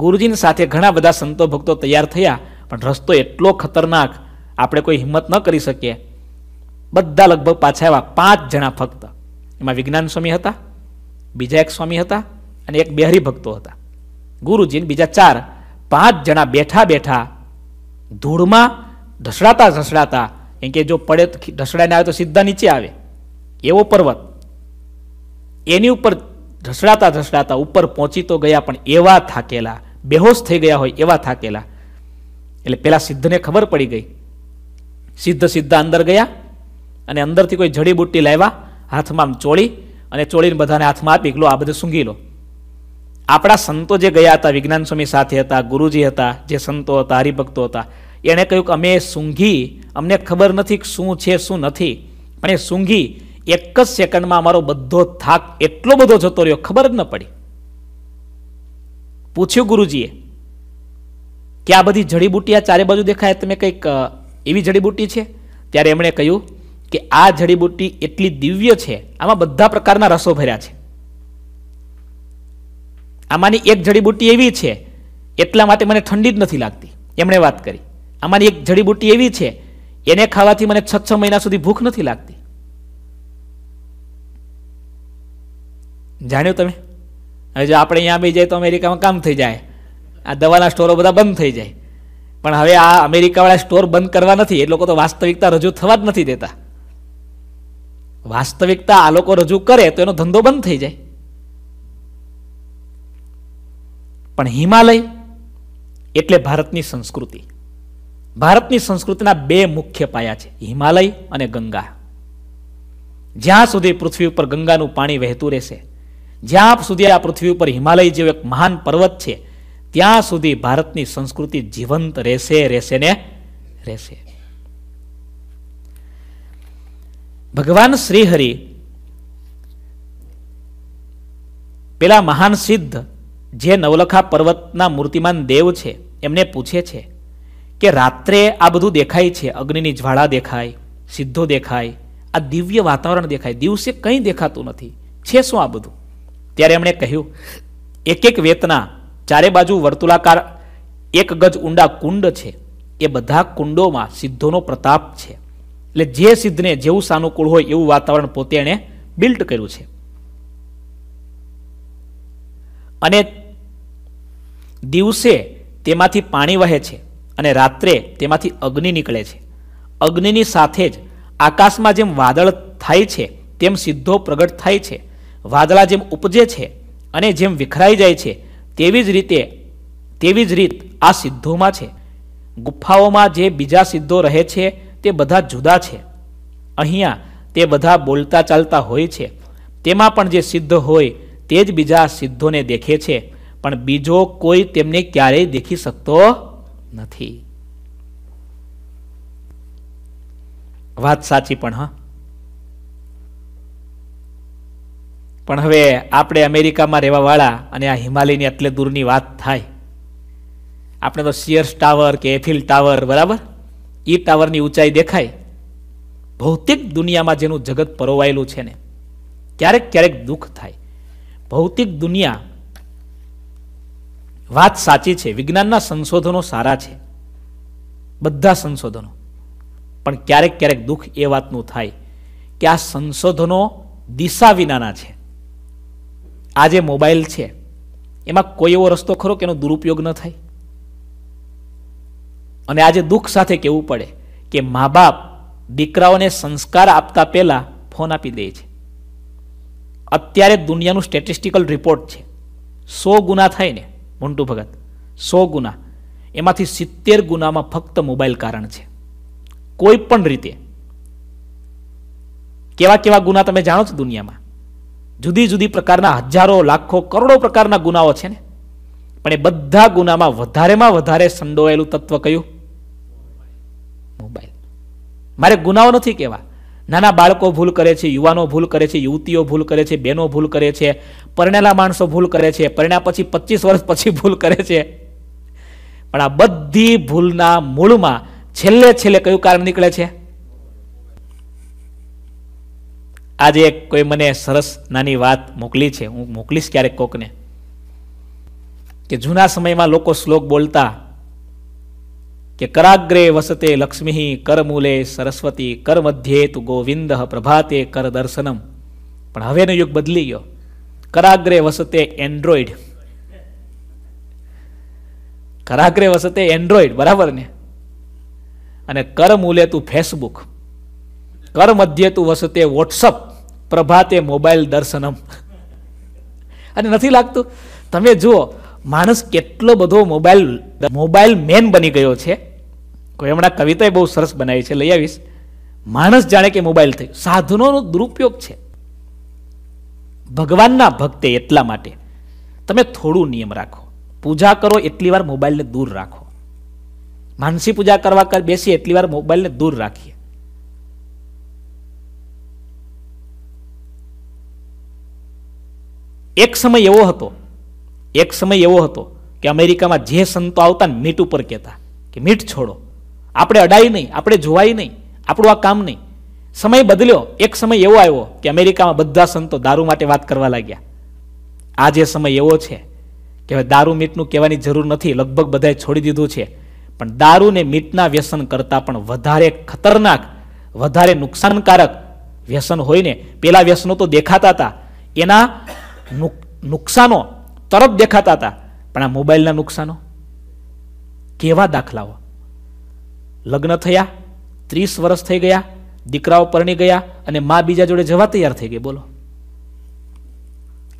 ગુરુજીની સાથે ઘણા બધા સંતો ભક્તો તૈયાર થયા પણ રસ્તો એટલો ખતરનાક આપણે કોઈ હિંમત ન કરી શકીએ બધા લગભગ પાછા આવ્યા પાંચ જણા ફક્ત એમાં વિજ્ઞાન સ્વામી હતા બીજા એક સ્વામી હતા અને એક બિહારી ભક્તો હતા ગુરુજીને બીજા ચાર પાંચ જણા બેઠા બેઠા ધૂળમાં ઢસડાતા ઢસડાતા એમ કે જો પડે ઢસડાઈને આવે તો સીધા નીચે આવે એવો પર્વત એની ઉપર ઢસડાતા ઢસડાતા ઉપર પહોંચી તો ગયા પણ એવા થાકેલા બેહોશ થઈ ગયા હોય એવા થાકેલા એટલે પેલા સિદ્ધને ખબર પડી ગઈ સિદ્ધ સિદ્ધા અંદર ગયા અને અંદરથી કોઈ જડીબુટ્ટી લાવ્યા હાથમાં ચોળી અને ચોળીને બધાને હાથમાં આપી લો આ બધું સૂંઘી લો આપણા સંતો જે ગયા હતા વિજ્ઞાન સ્વામી સાથે હતા ગુરુજી હતા જે સંતો હતા હરિભક્તો હતા એણે કહ્યું કે અમે સૂંઘી અમને ખબર નથી કે શું છે શું નથી પણ એ સૂંઘી એક જ સેકન્ડમાં અમારો બધો થાક એટલો બધો જતો રહ્યો ખબર જ ન પડી પૂછ્યું ગુરુજીએ કે આ બધી જડીબુટ્ટી આ ચારે બાજુ દેખાય તમે કંઈક એવી જડીબુટ્ટી છે ત્યારે એમણે કહ્યું કે આ જડીબુટ્ટી એટલી દિવ્ય છે આમાં બધા પ્રકારના રસો ભર્યા છે આમાંની એક જડીબુટ્ટી એવી છે એટલા માટે મને ઠંડી જ નથી લાગતી એમણે વાત કરી આમાંની એક જડીબુટ્ટી એવી છે એને ખાવાથી મને છ છ મહિના સુધી ભૂખ નથી લાગતી જાણ્યું તમે હવે જો આપણે અહીંયા આવી જાય તો અમેરિકામાં કામ થઈ જાય આ દવાના સ્ટોરો બધા બંધ થઈ જાય પણ હવે આ અમેરિકાવાળા સ્ટોર બંધ કરવા નથી એ લોકો તો વાસ્તવિકતા રજૂ થવા જ નથી દેતા વાસ્તવિકતા આ લોકો રજૂ કરે તો એનો ધંધો બંધ થઈ જાય પણ હિમાલય એટલે ભારતની સંસ્કૃતિ ભારતની સંસ્કૃતિના બે મુખ્ય પાયા છે હિમાલય અને ગંગા જ્યાં સુધી પૃથ્વી ઉપર ગંગાનું પાણી વહેતું રહેશે જ્યાં સુધી આ પૃથ્વી ઉપર હિમાલય જેવો એક મહાન પર્વત છે ત્યાં સુધી ભારતની સંસ્કૃતિ જીવંત રહેશે રહેશે ને રહેશે ભગવાન શ્રીહરિ પેલા મહાન સિદ્ધ જે નવલખા પર્વતના મૂર્તિમાન દેવ છે એમને પૂછે છે કે રાત્રે આ બધું દેખાય છે અગ્નિની જ્વાળા દેખાય સિદ્ધો દેખાય આ દિવ્ય વાતાવરણ દેખાય દિવસે કંઈ દેખાતું નથી છે શું આ બધું ત્યારે એમણે કહ્યું એક એક વેતના ચારે બાજુ વર્તુલાકાર એક ગજ ઊંડા કુંડ છે એ બધા કુંડોમાં સિદ્ધોનો પ્રતાપ છે એટલે જે સિદ્ધને જેવું સાનુકૂળ હોય એવું વાતાવરણ પોતે એણે બિલ્ટ કર્યું છે અને દિવસે તેમાંથી પાણી વહે છે અને રાત્રે તેમાંથી અગ્નિ નીકળે છે અગ્નિની સાથે જ આકાશમાં જેમ વાદળ થાય છે તેમ સિદ્ધો પ્રગટ થાય છે વાદળા જેમ ઉપજે છે અને જેમ વિખરાઈ જાય છે તેવી જ રીતે તેવી જ રીત આ સિદ્ધોમાં છે ગુફાઓમાં જે બીજા સિદ્ધો રહે છે તે બધા જુદા છે અહીંયા તે બધા બોલતા ચાલતા હોય છે તેમાં પણ જે સિદ્ધ હોય તે જ બીજા સિદ્ધોને દેખે છે પણ બીજો કોઈ તેમને ક્યારેય દેખી શકતો નથી વાત સાચી પણ હા પણ હવે આપણે અમેરિકામાં રહેવાવાળા અને આ હિમાલયની આટલે દૂરની વાત થાય આપણે તો સિયર્સ ટાવર કે એફિલ ટાવર બરાબર એ ટાવરની ઊંચાઈ દેખાય ભૌતિક દુનિયામાં જેનું જગત પરોવાયેલું છે ને ક્યારેક ક્યારેક દુઃખ થાય ભૌતિક દુનિયા વાત સાચી છે વિજ્ઞાનના સંશોધનો સારા છે બધા સંશોધનો પણ ક્યારેક ક્યારેક દુઃખ એ વાતનું થાય કે આ સંશોધનો દિશા વિનાના છે આ જે મોબાઈલ છે એમાં કોઈ એવો રસ્તો ખરો કે એનો દુરુપયોગ ન થાય અને આજે દુઃખ સાથે કહેવું પડે કે મા બાપ દીકરાઓને સંસ્કાર આપતા પહેલા ફોન આપી દે છે અત્યારે દુનિયાનું સ્ટેટિસ્ટિકલ રિપોર્ટ છે સો ગુના થાય ને મોન્ટુ ભગત સો ગુના એમાંથી સિત્તેર ગુનામાં ફક્ત મોબાઈલ કારણ છે કોઈ પણ રીતે કેવા કેવા ગુના તમે જાણો છો દુનિયામાં જુદી જુદી પ્રકારના હજારો લાખો કરોડો પ્રકારના ગુનાઓ છે ને પણ એ બધા ગુનામાં વધારેમાં વધારે સંડોયેલું તત્વ કયું મોબાઈલ મારે ગુનાઓ નથી કહેવા નાના બાળકો ભૂલ કરે છે યુવાનો ભૂલ કરે છે યુવતીઓ ભૂલ કરે છે બહેનો ભૂલ કરે છે પરણેલા માણસો ભૂલ કરે છે પરણ્યા પછી પચીસ વર્ષ પછી ભૂલ કરે છે પણ આ બધી ભૂલના મૂળમાં છેલ્લે છેલ્લે કયું કારણ નીકળે છે આજે કોઈ મને સરસ નાની વાત મોકલી છે હું મોકલીશ ક્યારેક કોકને કે જૂના સમયમાં લોકો શ્લોક બોલતા કે કરાગ્રે વસતે લક્ષ્મી કરમૂલે સરસ્વતી કર મધ્યે તું ગોવિંદ પ્રભાતે કર દર્શનમ પણ હવેનો યુગ બદલી ગયો કરાગ્રે વસતે એન્ડ્રોઈડ કરાગ્રે વસતે એન્ડ્રોઈડ બરાબર ને અને કરમૂલે તું ફેસબુક કર મધ્ય તું વસતે વોટ્સઅપ પ્રભાતે મોબાઈલ દર્શનમ અને નથી લાગતું તમે જુઓ માણસ કેટલો બધો મોબાઈલ મોબાઈલ મેન બની ગયો છે કોઈ હમણાં કવિતાએ બહુ સરસ બનાવી છે લઈ આવીશ માણસ જાણે કે મોબાઈલ થઈ સાધનોનો દુરુપયોગ છે ભગવાનના ભક્તે એટલા માટે તમે થોડું નિયમ રાખો પૂજા કરો એટલી વાર મોબાઈલને દૂર રાખો માનસી પૂજા કરવા કર બેસીએ એટલી વાર મોબાઈલને દૂર રાખીએ એક સમય એવો હતો એક સમય એવો હતો કે અમેરિકામાં જે સંતો આવતા ને મીટ ઉપર કહેતા કે મીઠ છોડો આપણે અડાય નહીં આપણે જોવાય નહીં આપણું આ કામ નહીં સમય બદલ્યો એક સમય એવો આવ્યો કે અમેરિકામાં બધા સંતો દારૂ માટે વાત કરવા લાગ્યા આ જે સમય એવો છે કે હવે દારૂ મીટનું કહેવાની જરૂર નથી લગભગ બધાએ છોડી દીધું છે પણ દારૂને મીટના વ્યસન કરતાં પણ વધારે ખતરનાક વધારે નુકસાનકારક વ્યસન હોય ને પેલા વ્યસનો તો દેખાતા હતા એના નુકસાનો તરત દેખાતા હતા પણ આ મોબાઈલના નુકસાનો કેવા દાખલાઓ લગ્ન થયા ત્રીસ વર્ષ થઈ ગયા દીકરાઓ પરણી ગયા અને મા બીજા જોડે જવા તૈયાર થઈ ગઈ બોલો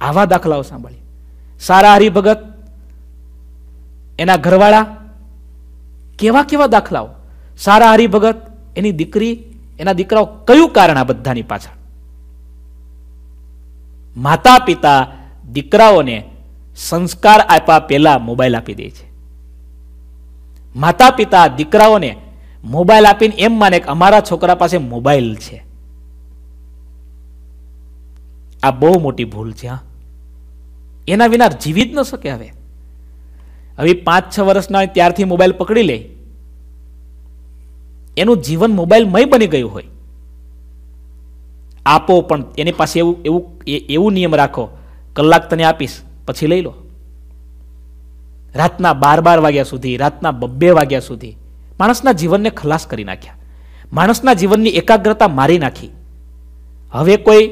આવા દાખલાઓ સાંભળી સારા હરિભગત એના ઘરવાળા કેવા કેવા દાખલાઓ સારા હરિભગત એની દીકરી એના દીકરાઓ કયું કારણ આ બધાની પાછળ માતા પિતા દીકરાઓને સંસ્કાર આપ્યા પહેલાં મોબાઈલ આપી દે છે માતા પિતા દીકરાઓને મોબાઈલ આપીને એમ માને કે અમારા છોકરા પાસે મોબાઈલ છે આ બહુ મોટી ભૂલ છે હા એના વિના જીવી જ ન શકે હવે હવે પાંચ છ વર્ષના હોય ત્યારથી મોબાઈલ પકડી લે એનું જીવન મોબાઈલમય બની ગયું હોય આપો પણ એની પાસે એવું એવું એવું નિયમ રાખો કલાક તને આપીશ પછી લઈ લો રાતના બાર બાર વાગ્યા સુધી રાતના બબ્બે વાગ્યા સુધી માણસના જીવનને ખલાસ કરી નાખ્યા માણસના જીવનની એકાગ્રતા મારી નાખી હવે કોઈ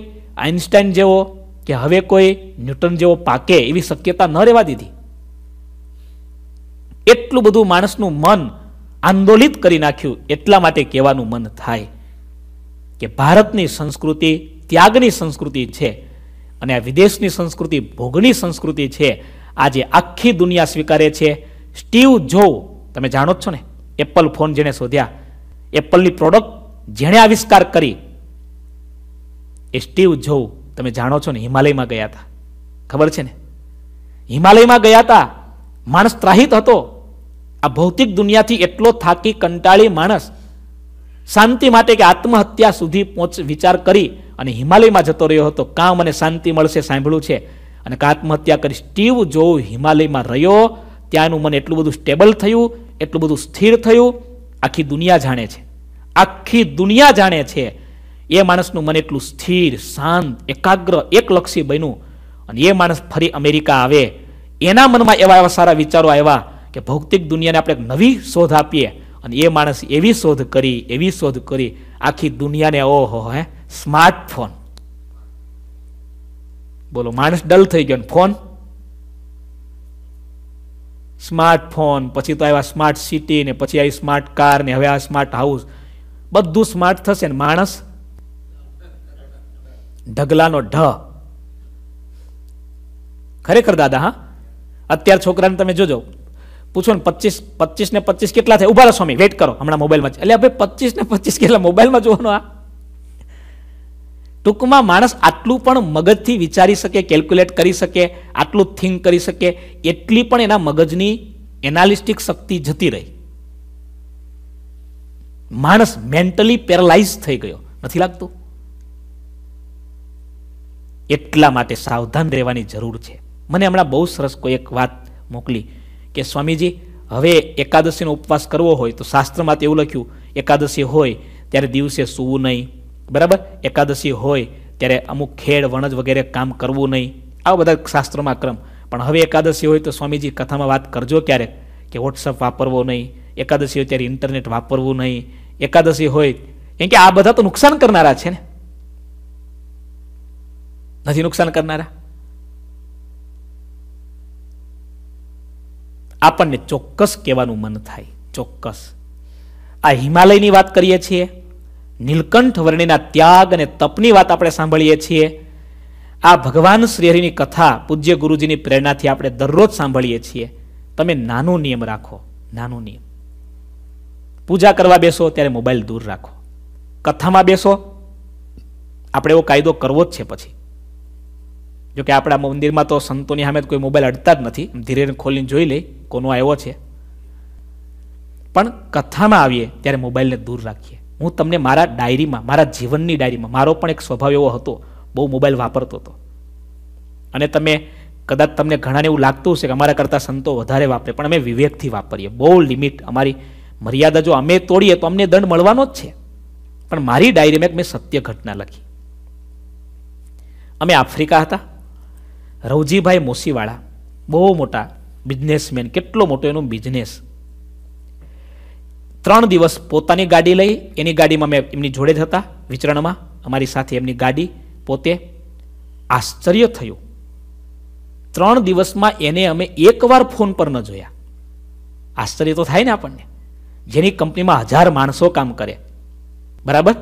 આઇન્સ્ટાઈન જેવો કે હવે કોઈ ન્યૂટન જેવો પાકે એવી શક્યતા ન રહેવા દીધી એટલું બધું માણસનું મન આંદોલિત કરી નાખ્યું એટલા માટે કહેવાનું મન થાય કે ભારતની સંસ્કૃતિ ત્યાગની સંસ્કૃતિ છે અને આ વિદેશની સંસ્કૃતિ ભોગની સંસ્કૃતિ છે આજે આખી દુનિયા સ્વીકારે છે સ્ટીવ જો તમે જાણો જ છો ને એપલ ફોન જેણે શોધ્યા એપલની પ્રોડક્ટ જેણે આવિષ્કાર કરી એ સ્ટીવ જો તમે જાણો છો ને હિમાલયમાં ગયા હતા ખબર છે ને હિમાલયમાં ગયા હતા માણસ ત્રાહિત હતો આ ભૌતિક દુનિયાથી એટલો થાકી કંટાળી માણસ શાંતિ માટે કે આત્મહત્યા સુધી પહોંચ વિચાર કરી અને હિમાલયમાં જતો રહ્યો હતો કામ અને શાંતિ મળશે સાંભળ્યું છે અને આત્મહત્યા કરી સ્ટીવ જો હિમાલયમાં રહ્યો ત્યાંનું મને એટલું બધું સ્ટેબલ થયું એટલું બધું સ્થિર થયું આખી દુનિયા જાણે છે આખી દુનિયા જાણે છે એ માણસનું મન એટલું સ્થિર શાંત એકાગ્ર એકલક્ષી બન્યું અને એ માણસ ફરી અમેરિકા આવે એના મનમાં એવા એવા સારા વિચારો આવ્યા કે ભૌતિક દુનિયાને આપણે નવી શોધ આપીએ અને એ માણસ એવી શોધ કરી એવી શોધ કરી આખી દુનિયાને ઓહો હે સ્માર્ટફોન બોલો માણસ ડલ થઈ ગયો ફોન સ્માર્ટફોન પછી તો આવ્યા સ્માર્ટ સિટી ને પછી આવી સ્માર્ટ કાર ને હવે આ સ્માર્ટ હાઉસ બધું સ્માર્ટ થશે ને માણસ ઢગલાનો ઢ ખરેખર દાદા હા અત્યાર છોકરાને તમે જોજો પૂછો ને પચીસ પચીસ ને પચીસ કેટલા થાય ઉભા સ્વામી વેટ કરો હમણાં મોબાઈલમાં એટલે હવે પચીસ ને પચીસ કેટલા મોબાઈલમાં જોવાનો આ ટૂંકમાં માણસ આટલું પણ મગજથી વિચારી શકે કેલ્ક્યુલેટ કરી શકે આટલું થિંક કરી શકે એટલી પણ એના મગજની એનાલિસ્ટિક શક્તિ જતી રહી માણસ મેન્ટલી પેરાલાઇઝ થઈ ગયો નથી લાગતું એટલા માટે સાવધાન રહેવાની જરૂર છે મને હમણાં બહુ સરસ કોઈ એક વાત મોકલી કે સ્વામીજી હવે એકાદશીનો ઉપવાસ કરવો હોય તો શાસ્ત્રમાં તેવું લખ્યું એકાદશી હોય ત્યારે દિવસે સૂવું નહીં બરાબર એકાદશી હોય ત્યારે અમુક ખેડ વણજ વગેરે કામ કરવું નહીં આ બધા શાસ્ત્રમાં ક્રમ પણ હવે એકાદશી હોય તો સ્વામીજી કથામાં વાત કરજો ક્યારેક કે વોટ્સઅપ વાપરવો નહીં એકાદશી હોય ત્યારે ઇન્ટરનેટ વાપરવું નહીં એકાદશી હોય કેમ કે આ બધા તો નુકસાન કરનારા છે ને નથી નુકસાન કરનારા આપણને ચોક્કસ કહેવાનું મન થાય ચોક્કસ આ હિમાલયની વાત કરીએ છીએ નીલકંઠ વર્ણિના ત્યાગ અને તપની વાત આપણે સાંભળીએ છીએ આ ભગવાન શ્રીહરિની કથા પૂજ્ય ગુરુજીની પ્રેરણાથી આપણે દરરોજ સાંભળીએ છીએ તમે નાનો નિયમ રાખો નાનો નિયમ પૂજા કરવા બેસો ત્યારે મોબાઈલ દૂર રાખો કથામાં બેસો આપણે એવો કાયદો કરવો જ છે પછી જોકે આપણા મંદિરમાં તો સંતોની સામે કોઈ મોબાઈલ અડતા જ નથી ધીરે ખોલીને જોઈ લઈ કોનો આવ્યો છે પણ કથામાં આવીએ ત્યારે મોબાઈલને દૂર રાખીએ હું તમને મારા ડાયરીમાં મારા જીવનની ડાયરીમાં મારો પણ એક સ્વભાવ એવો હતો બહુ મોબાઈલ વાપરતો હતો અને તમે કદાચ તમને ઘણાને એવું લાગતું હશે કે અમારા કરતાં સંતો વધારે વાપરે પણ અમે વિવેકથી વાપરીએ બહુ લિમિટ અમારી મર્યાદા જો અમે તોડીએ તો અમને દંડ મળવાનો જ છે પણ મારી ડાયરીમાં એક મેં સત્ય ઘટના લખી અમે આફ્રિકા હતા રવજીભાઈ મોસીવાળા બહુ મોટા બિઝનેસમેન કેટલો મોટો એનો બિઝનેસ ત્રણ દિવસ પોતાની ગાડી લઈ એની ગાડીમાં મેં એમની જોડે જ હતા વિચરણમાં અમારી સાથે એમની ગાડી પોતે આશ્ચર્ય થયું ત્રણ દિવસમાં એને અમે એકવાર ફોન પર ન જોયા આશ્ચર્ય તો થાય ને આપણને જેની કંપનીમાં હજાર માણસો કામ કરે બરાબર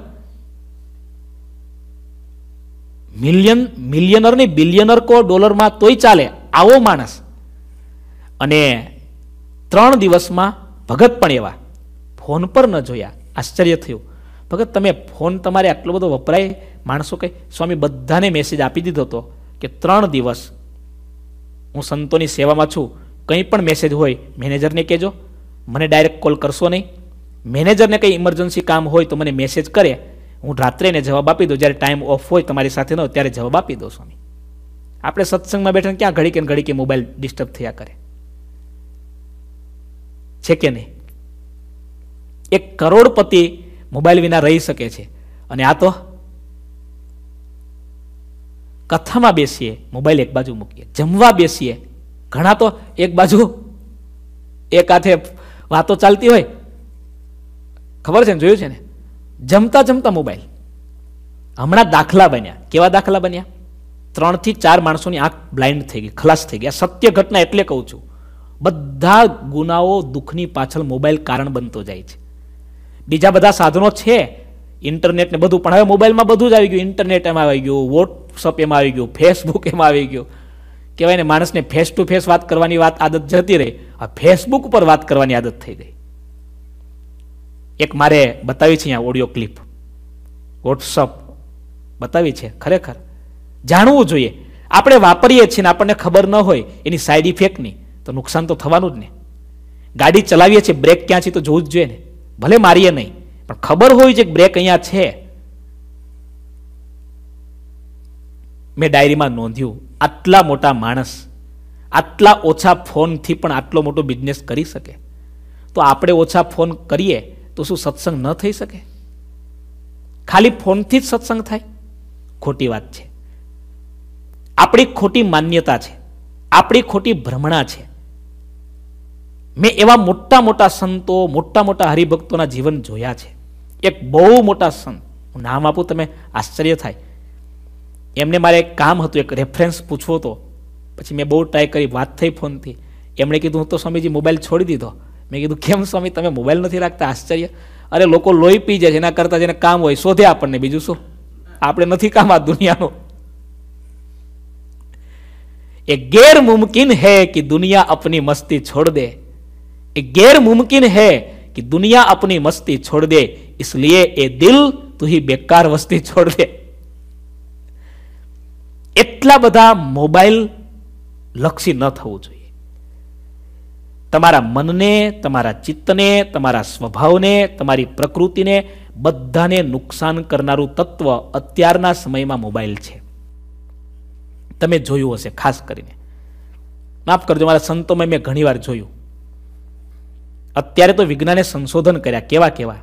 મિલિયન મિલિયનર નહીં બિલિયનર કો ડોલરમાં તોય ચાલે આવો માણસ અને ત્રણ દિવસમાં ભગત પણ એવા ફોન પર ન જોયા આશ્ચર્ય થયું ભગત તમે ફોન તમારે આટલો બધો વપરાય માણસો કંઈ સ્વામી બધાને મેસેજ આપી દીધો હતો કે ત્રણ દિવસ હું સંતોની સેવામાં છું કંઈ પણ મેસેજ હોય મેનેજરને કહેજો મને ડાયરેક્ટ કોલ કરશો નહીં મેનેજરને કંઈ ઇમરજન્સી કામ હોય તો મને મેસેજ કરે હું રાત્રે એને જવાબ આપી દઉં જ્યારે ટાઈમ ઓફ હોય તમારી સાથે ન ત્યારે જવાબ આપી દઉં સ્વામી આપણે સત્સંગમાં બેઠા ક્યાં ઘડી કે ઘડી કે મોબાઈલ ડિસ્ટર્બ થયા કરે છે કે નહીં એક કરોડપતિ મોબાઈલ વિના રહી શકે છે અને આ તો કથામાં બેસીએ મોબાઈલ એક બાજુ મૂકીએ જમવા બેસીએ ઘણા તો એક બાજુ એક હાથે વાતો ચાલતી હોય ખબર છે ને જોયું છે ને જમતા જમતા મોબાઈલ હમણાં દાખલા બન્યા કેવા દાખલા બન્યા ત્રણથી ચાર માણસોની આંખ બ્લાઇન્ડ થઈ ગઈ ખલાસ થઈ ગઈ આ સત્ય ઘટના એટલે કહું છું બધા ગુનાઓ દુઃખની પાછળ મોબાઈલ કારણ બનતો જાય છે બીજા બધા સાધનો છે ઇન્ટરનેટ ને બધું પણ હવે મોબાઈલમાં બધું જ આવી ગયું ઇન્ટરનેટ એમાં આવી ગયું વોટ્સઅપ એમાં આવી ગયું ફેસબુક એમાં આવી ગયું કહેવાય ને માણસને ફેસ ટુ ફેસ વાત કરવાની વાત આદત જતી રહી આ ફેસબુક ઉપર વાત કરવાની આદત થઈ ગઈ એક મારે બતાવી છે અહીંયા ઓડિયો ક્લિપ વોટ્સઅપ બતાવી છે ખરેખર જાણવું જોઈએ આપણે વાપરીએ છીએ ને આપણને ખબર ન હોય એની સાઈડ ઇફેક્ટની તો નુકસાન તો થવાનું જ ને ગાડી ચલાવીએ છીએ બ્રેક ક્યાં છે તો જોવું જ જોઈએ ને ભલે મારીએ નહીં પણ ખબર હોય છે કે બ્રેક અહીંયા છે મેં ડાયરીમાં નોંધ્યું આટલા મોટા માણસ આટલા ઓછા ફોનથી પણ આટલો મોટો બિઝનેસ કરી શકે તો આપણે ઓછા ફોન કરીએ તો શું સત્સંગ ન થઈ શકે ખાલી ફોનથી જ સત્સંગ થાય ખોટી વાત છે આપણી ખોટી માન્યતા છે આપણી ખોટી ભ્રમણા છે મેં એવા મોટા મોટા સંતો મોટા મોટા હરિભક્તોના જીવન જોયા છે એક બહુ મોટા સંત હું નામ આપું તમે આશ્ચર્ય થાય એમને મારે એક કામ હતું એક રેફરન્સ પૂછવો હતો પછી મેં બહુ ટ્રાય કરી વાત થઈ ફોનથી એમણે કીધું હું તો સ્વામીજી મોબાઈલ છોડી દીધો મેં કીધું કેમ સ્વામી તમે મોબાઈલ નથી રાખતા આશ્ચર્ય અરે લોકો લોહી પી જાય છે એના કરતાં જેને કામ હોય શોધે આપણને બીજું શું આપણે નથી કામ આ દુનિયાનું એ ગેરમુમકિન મુમકિન હે કે દુનિયા આપની મસ્તી છોડ દે એ ગેર મુમકિન હે કે દુનિયા આપની મસ્તી છોડ દે એ દિલ दिल तू ही बेकार वस्ती छोड़ એટલા બધા મોબાઈલ લક્ષી ન થવું જોઈએ તમારા મનને તમારા ચિત્તને તમારા સ્વભાવને તમારી પ્રકૃતિને બધાને નુકસાન કરનારું તત્વ અત્યારના સમયમાં મોબાઈલ છે તમે જોયું હશે ખાસ કરીને માફ કરજો મારા સંતોમાં મેં ઘણીવાર જોયું અત્યારે તો વિજ્ઞાને સંશોધન કર્યા કેવા કેવા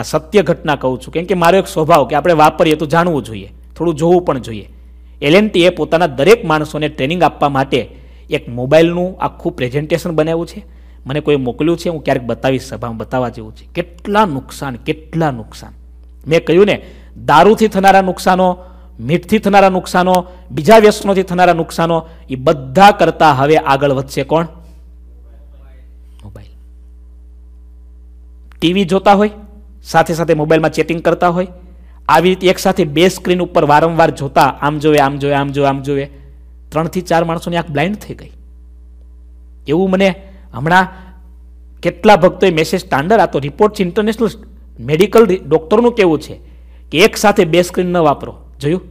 આ સત્ય ઘટના કહું છું કેમ કે મારો એક સ્વભાવ કે આપણે વાપરીએ તો જાણવું જોઈએ થોડું જોવું પણ જોઈએ એલએનટીએ પોતાના દરેક માણસોને ટ્રેનિંગ આપવા માટે એક મોબાઈલનું આખું પ્રેઝન્ટેશન બનાવ્યું છે મને કોઈ મોકલ્યું છે હું ક્યારેક બતાવીશ સભામાં બતાવવા જેવું છે કેટલા નુકસાન કેટલા નુકસાન મેં કહ્યું ને દારૂથી થનારા નુકસાનો મીઠથી થનારા નુકસાનો બીજા વ્યસનોથી થનારા નુકસાનો એ બધા કરતાં હવે આગળ વધશે કોણ મોબાઈલ ટીવી જોતા હોય સાથે સાથે મોબાઈલમાં ચેટિંગ કરતા હોય આવી રીતે એકસાથે બે સ્ક્રીન ઉપર વારંવાર જોતા આમ જોવે આમ જોવે આમ જોવે આમ જોવે ત્રણથી ચાર માણસોની આંખ બ્લાઇન્ડ થઈ ગઈ એવું મને હમણાં કેટલા ભક્તોએ મેસેજ સ્ટાન્ડર્ડ આ તો રિપોર્ટ છે ઇન્ટરનેશનલ મેડિકલ ડૉક્ટરનું કેવું છે કે એક સાથે બે સ્ક્રીન ન વાપરો જોયું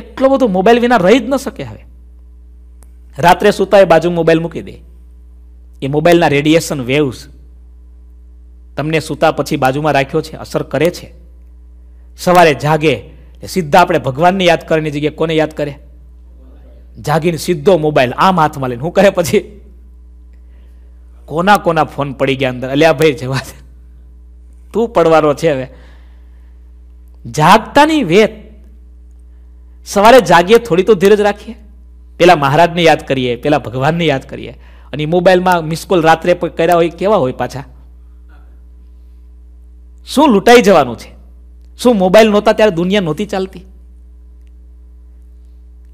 એટલો બધો મોબાઈલ વિના રહી જ ન શકે હવે રાત્રે સૂતા એ બાજુ મોબાઈલ મૂકી દે એ મોબાઈલના રેડિયેશન વેવ્સ તમને સૂતા પછી બાજુમાં રાખ્યો છે અસર કરે છે સવારે જાગે સીધા આપણે ભગવાનને યાદ કરવાની જગ્યાએ કોને યાદ કરે જાગીને સીધો મોબાઈલ આમ હાથમાં લઈને હું કહે પછી કોના કોના ફોન પડી ગયા અંદર અલ્યા ભાઈ જવા દે તું પડવાનો છે હવે જાગતાની વેત સવારે જાગીએ થોડી તો ધીરજ રાખીએ પેલા મહારાજને યાદ કરીએ પેલા ભગવાનને યાદ કરીએ અને મોબાઈલમાં મિસકોલ રાત્રે કર્યા હોય કેવા હોય પાછા શું લૂંટાઈ જવાનું છે શું મોબાઈલ નહોતા ત્યારે દુનિયા નહોતી ચાલતી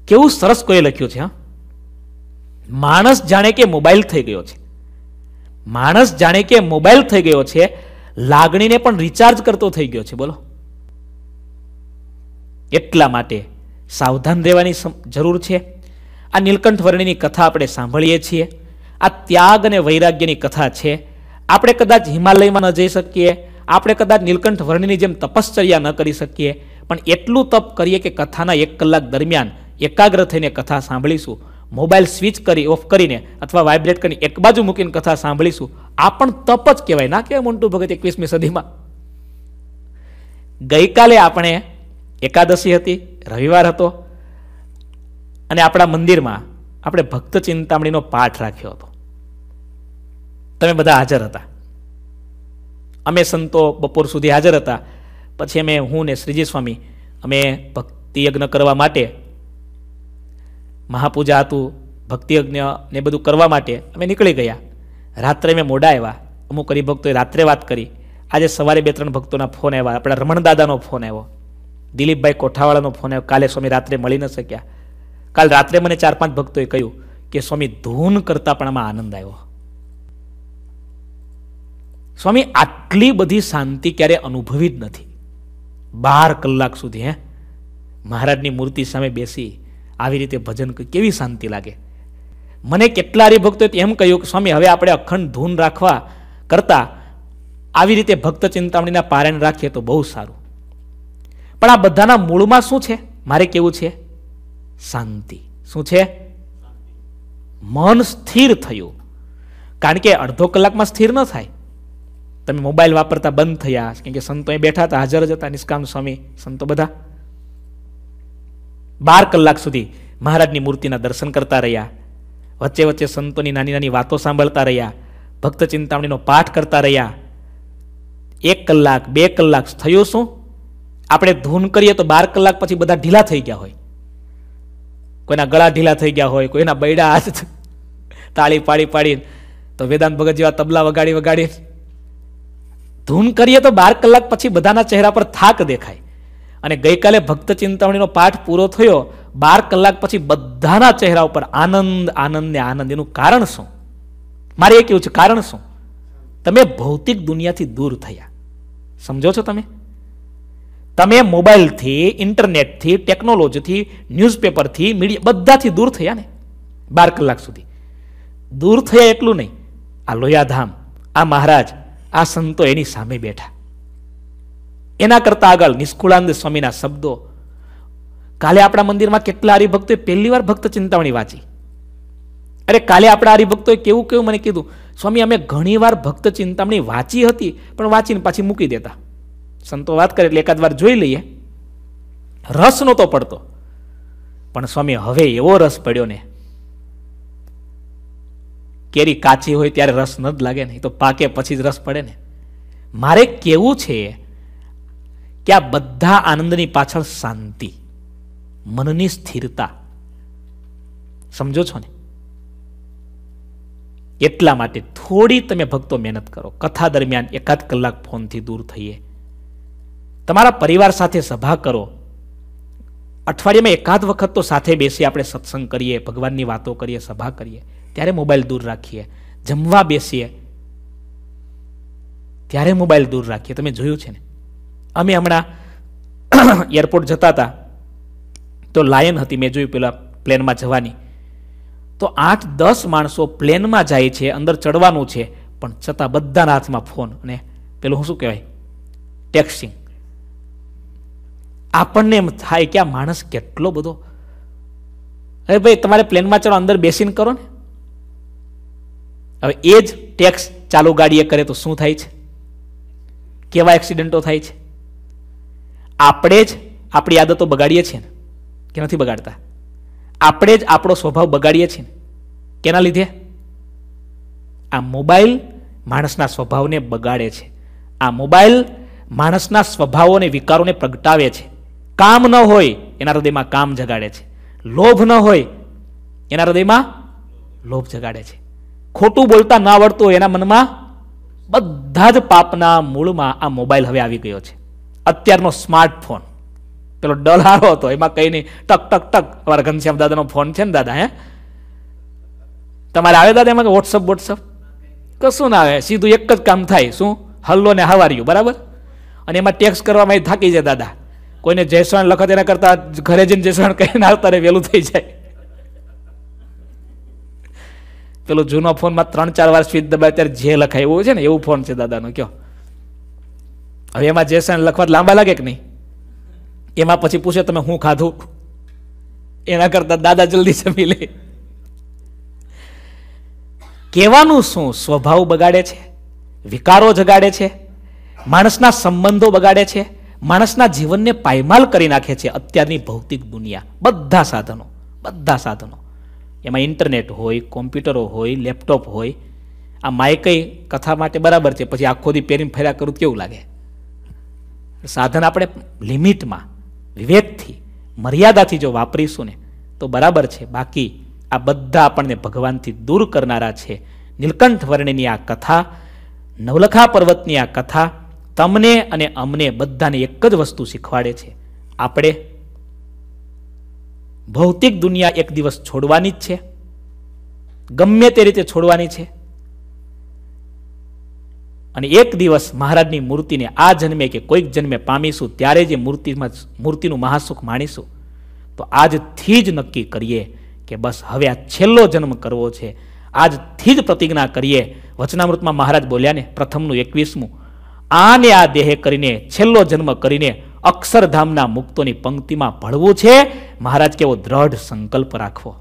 કેવું સરસ કોઈ લખ્યું છે હા માણસ જાણે કે મોબાઈલ થઈ ગયો છે માણસ જાણે કે મોબાઈલ થઈ ગયો છે લાગણીને પણ રિચાર્જ કરતો થઈ ગયો છે બોલો એટલા માટે સાવધાન રહેવાની જરૂર છે આ નીલકંઠ વર્ણિની કથા આપણે સાંભળીએ છીએ આ ત્યાગ અને વૈરાગ્યની કથા છે આપણે કદાચ હિમાલયમાં ન જઈ શકીએ આપણે કદાચ નીલકંઠ વર્ણિની જેમ તપશ્ચર્યા ન કરી શકીએ પણ એટલું તપ કરીએ કે કથાના એક કલાક દરમિયાન એકાગ્ર થઈને કથા સાંભળીશું મોબાઈલ સ્વિચ કરી ઓફ કરીને અથવા વાઇબ્રેટ કરીને એક બાજુ મૂકીને કથા સાંભળીશું આ પણ તપ જ કહેવાય ના કહેવાય મોન્ટુ ભગત એકવીસમી સદીમાં ગઈકાલે આપણે એકાદશી હતી રવિવાર હતો અને આપણા મંદિરમાં આપણે ભક્ત ચિંતામણીનો પાઠ રાખ્યો હતો તમે બધા હાજર હતા અમે સંતો બપોર સુધી હાજર હતા પછી અમે હું ને શ્રીજી સ્વામી અમે ભક્તિ યજ્ઞ કરવા માટે મહાપૂજા હતું ભક્તિ યજ્ઞ ને બધું કરવા માટે અમે નીકળી ગયા રાત્રે મેં મોડા આવ્યા અમુક હરિભક્તોએ રાત્રે વાત કરી આજે સવારે બે ત્રણ ભક્તોના ફોન આવ્યા આપણા રમણદાદાનો ફોન આવ્યો દિલીપભાઈ કોઠાવાળાનો ફોન આવ્યો કાલે સ્વામી રાત્રે મળી ન શક્યા કાલ રાત્રે મને ચાર પાંચ ભક્તોએ કહ્યું કે સ્વામી ધૂન કરતાં પણ આમાં આનંદ આવ્યો સ્વામી આટલી બધી શાંતિ ક્યારે અનુભવી જ નથી બાર કલાક સુધી હે મહારાજની મૂર્તિ સામે બેસી આવી રીતે ભજન કેવી શાંતિ લાગે મને કેટલા હરિભક્તોએ એમ કહ્યું કે સ્વામી હવે આપણે અખંડ ધૂન રાખવા કરતાં આવી રીતે ભક્ત ચિંતામણીના પારણ રાખીએ તો બહુ સારું પણ આ બધાના મૂળમાં શું છે મારે કેવું છે શાંતિ શું છે મન સ્થિર થયું કારણ કે અડધો કલાકમાં સ્થિર ન થાય તમે મોબાઈલ વાપરતા બંધ થયા કેમ કે સંતો એ બેઠા હતા હાજર જ હતા નિષ્કામ સ્વામી સંતો બધા બાર કલાક સુધી મહારાજની મૂર્તિના દર્શન કરતા રહ્યા વચ્ચે વચ્ચે સંતોની નાની નાની વાતો સાંભળતા રહ્યા ભક્ત ચિંતામણીનો પાઠ કરતા રહ્યા એક કલાક બે કલાક થયું શું આપણે ધૂન કરીએ તો બાર કલાક પછી બધા ઢીલા થઈ ગયા હોય કોઈના ગળા ઢીલા થઈ ગયા હોય કોઈના બૈડા હાથ તાળી પાડી પાડી તો વેદાંત ભગત જેવા તબલા વગાડી વગાડી ધૂન કરીએ તો બાર કલાક પછી બધાના ચહેરા પર થાક દેખાય અને ગઈકાલે ભક્ત ચિંતામણીનો પાઠ પૂરો થયો બાર કલાક પછી બધાના ચહેરા ઉપર આનંદ આનંદ ને આનંદ એનું કારણ શું મારે એ કેવું છે કારણ શું તમે ભૌતિક દુનિયાથી દૂર થયા સમજો છો તમે તમે મોબાઈલથી ઇન્ટરનેટથી ટેકનોલોજીથી ન્યૂઝપેપરથી મીડિયા બધાથી દૂર થયા ને બાર કલાક સુધી દૂર થયા એટલું નહીં આ લોયાધામ આ મહારાજ આ સંતો એની સામે બેઠા એના કરતાં આગળ નિષ્કુળાનંદ સ્વામીના શબ્દો કાલે આપણા મંદિરમાં કેટલા હરિભક્તોએ પહેલી વાર ભક્ત ચિંતાવણી વાંચી અરે કાલે આપણા હરિભક્તોએ કેવું કેવું મને કીધું સ્વામી અમે ઘણીવાર ભક્ત ચિંતામણી વાંચી હતી પણ વાંચીને પાછી મૂકી દેતા સંતો વાત કરે એટલે એકાદ વાર જોઈ લઈએ રસ નહોતો પડતો પણ સ્વામી હવે એવો રસ પડ્યો ને કેરી કાચી હોય ત્યારે રસ ન જ લાગે ને તો પાકે પછી જ રસ પડે ને મારે કેવું છે કે આ બધા આનંદની પાછળ શાંતિ મનની સ્થિરતા સમજો છો ને એટલા માટે થોડી તમે ભક્તો મહેનત કરો કથા દરમિયાન એકાદ કલાક ફોનથી દૂર થઈએ તમારા પરિવાર સાથે સભા કરો અઠવાડિયામાં એકાદ વખત તો સાથે બેસી આપણે સત્સંગ કરીએ ભગવાનની વાતો કરીએ સભા કરીએ ત્યારે મોબાઈલ દૂર રાખીએ જમવા બેસીએ ત્યારે મોબાઈલ દૂર રાખીએ તમે જોયું છે ને અમે હમણાં એરપોર્ટ જતા હતા તો લાયન હતી મેં જોયું પેલા પ્લેનમાં જવાની તો આઠ દસ માણસો પ્લેનમાં જાય છે અંદર ચડવાનું છે પણ છતાં બધાના હાથમાં ફોન અને પેલું હું શું કહેવાય ટેક્સિંગ આપણને એમ થાય કે આ માણસ કેટલો બધો અરે ભાઈ તમારે પ્લેનમાં ચડો અંદર બેસીને કરો ને હવે એ જ ટેક્સ ચાલુ ગાડીએ કરે તો શું થાય છે કેવા એક્સિડન્ટો થાય છે આપણે જ આપણી આદતો બગાડીએ છીએ ને કે નથી બગાડતા આપણે જ આપણો સ્વભાવ બગાડીએ છીએ ને કેના લીધે આ મોબાઈલ માણસના સ્વભાવને બગાડે છે આ મોબાઈલ માણસના સ્વભાવો અને વિકારોને પ્રગટાવે છે કામ ન હોય એના હૃદયમાં કામ જગાડે છે લોભ ન હોય એના હૃદયમાં લોભ જગાડે છે ખોટું બોલતા ન આવડતું હોય એના મનમાં બધા જ પાપના મૂળમાં આ મોબાઈલ હવે આવી ગયો છે અત્યારનો સ્માર્ટફોન પેલો ડલારો હતો એમાં કંઈ નહીં ટક ટક ટક અમારા ઘનશ્યામ દાદાનો ફોન છે ને દાદા હે તમારે આવે દાદા એમાં વોટ્સઅપ વોટ્સઅપ કશું ના આવે સીધું એક જ કામ થાય શું હલ્લો ને હવાર્યું બરાબર અને એમાં ટેક્સ કરવામાં એ થાકી જાય દાદા કોઈને જયસ્વાન લખત એના કરતા ઘરે જઈને જયસ્વાન કહીને આવતા રે વહેલું થઈ જાય પેલો જૂનો ફોનમાં ત્રણ ચાર વાર સ્વીચ દબાય ત્યારે જે લખાય એવું છે ને એવું ફોન છે દાદાનો કયો હવે એમાં જે સાઇન લખવા લાંબા લાગે કે નહીં એમાં પછી પૂછે તમે હું ખાધું એના કરતાં દાદા જલ્દી જમી લે કહેવાનું શું સ્વભાવ બગાડે છે વિકારો જગાડે છે માણસના સંબંધો બગાડે છે માણસના જીવનને પાયમાલ કરી નાખે છે અત્યારની ભૌતિક દુનિયા બધા સાધનો બધા સાધનો એમાં ઇન્ટરનેટ હોય કોમ્પ્યુટરો હોય લેપટોપ હોય આ માઇકઈ કથા માટે બરાબર છે પછી આખો દી પહેરીને ફેર્યા કરું કેવું લાગે સાધન આપણે લિમિટમાં વિવેકથી મર્યાદાથી જો વાપરીશું ને તો બરાબર છે બાકી આ બધા આપણને ભગવાનથી દૂર કરનારા છે નીલકંઠ વર્ણની આ કથા નવલખા પર્વતની આ કથા તમને અને અમને બધાને એક જ વસ્તુ શીખવાડે છે આપણે ભૌતિક દુનિયા એક દિવસ છોડવાની જ છે ગમે તે રીતે છોડવાની છે અને એક દિવસ મહારાજની મૂર્તિને આ જન્મે કે કોઈક જન્મે પામીશું ત્યારે જે મૂર્તિમાં મૂર્તિનું મહાસુખ માણીશું તો આજથી જ નક્કી કરીએ કે બસ હવે આ છેલ્લો જન્મ કરવો છે આજથી જ પ્રતિજ્ઞા કરીએ વચનામૃતમાં મહારાજ બોલ્યા ને પ્રથમનું એકવીસમું આને આ દેહે કરીને છેલ્લો જન્મ કરીને અક્ષરધામના મુક્તોની પંક્તિમાં ભળવું છે મહારાજ કેવો દ્રઢ સંકલ્પ રાખવો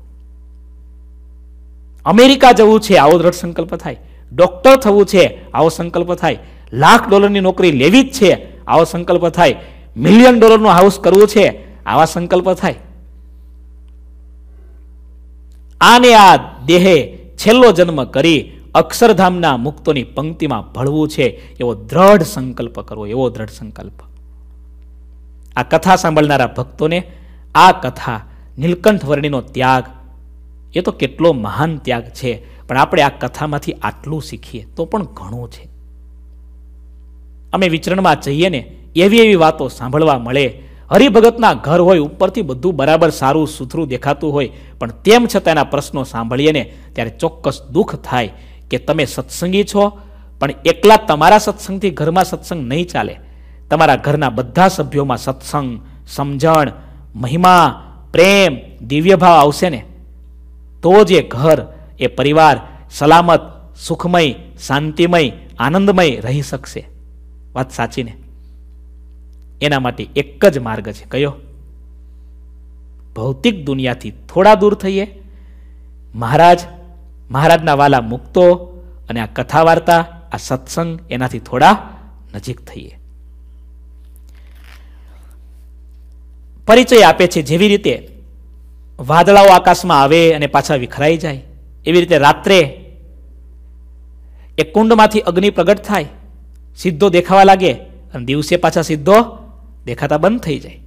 અમેરિકા જવું છે આવો દ્રઢ સંકલ્પ થાય ડૉક્ટર થવું છે આવો સંકલ્પ થાય લાખ ડોલરની નોકરી લેવી જ છે આવો સંકલ્પ થાય મિલિયન ડોલરનું હાઉસ કરવું છે આવા સંકલ્પ થાય આને આ દેહે છેલ્લો જન્મ કરી અક્ષરધામના મુક્તોની પંક્તિમાં ભળવું છે એવો દ્રઢ સંકલ્પ કરવો એવો દ્રઢ સંકલ્પ આ કથા સાંભળનારા ભક્તોને આ કથા નીલકંઠ વર્ણિનો ત્યાગ એ તો કેટલો મહાન ત્યાગ છે પણ આપણે આ કથામાંથી આટલું શીખીએ તો પણ ઘણું છે અમે વિચરણમાં જઈએ ને એવી એવી વાતો સાંભળવા મળે હરિભગતના ઘર હોય ઉપરથી બધું બરાબર સારું સુથરું દેખાતું હોય પણ તેમ છતાં એના પ્રશ્નો સાંભળીએ ને ત્યારે ચોક્કસ દુઃખ થાય કે તમે સત્સંગી છો પણ એકલા તમારા સત્સંગથી ઘરમાં સત્સંગ નહીં ચાલે તમારા ઘરના બધા સભ્યોમાં સત્સંગ સમજણ મહિમા પ્રેમ દિવ્યભાવ આવશે ને તો જ એ ઘર એ પરિવાર સલામત સુખમય શાંતિમય આનંદમય રહી શકશે વાત સાચીને એના માટે એક જ માર્ગ છે કયો ભૌતિક દુનિયાથી થોડા દૂર થઈએ મહારાજ મહારાજના વાલા મુક્તો અને આ કથા વાર્તા આ સત્સંગ એનાથી થોડા નજીક થઈએ પરિચય આપે છે જેવી રીતે વાદળાઓ આકાશમાં આવે અને પાછા વિખરાઈ જાય એવી રીતે રાત્રે એ કુંડમાંથી અગ્નિ પ્રગટ થાય સિદ્ધો દેખાવા લાગે અને દિવસે પાછા સિદ્ધો દેખાતા બંધ થઈ જાય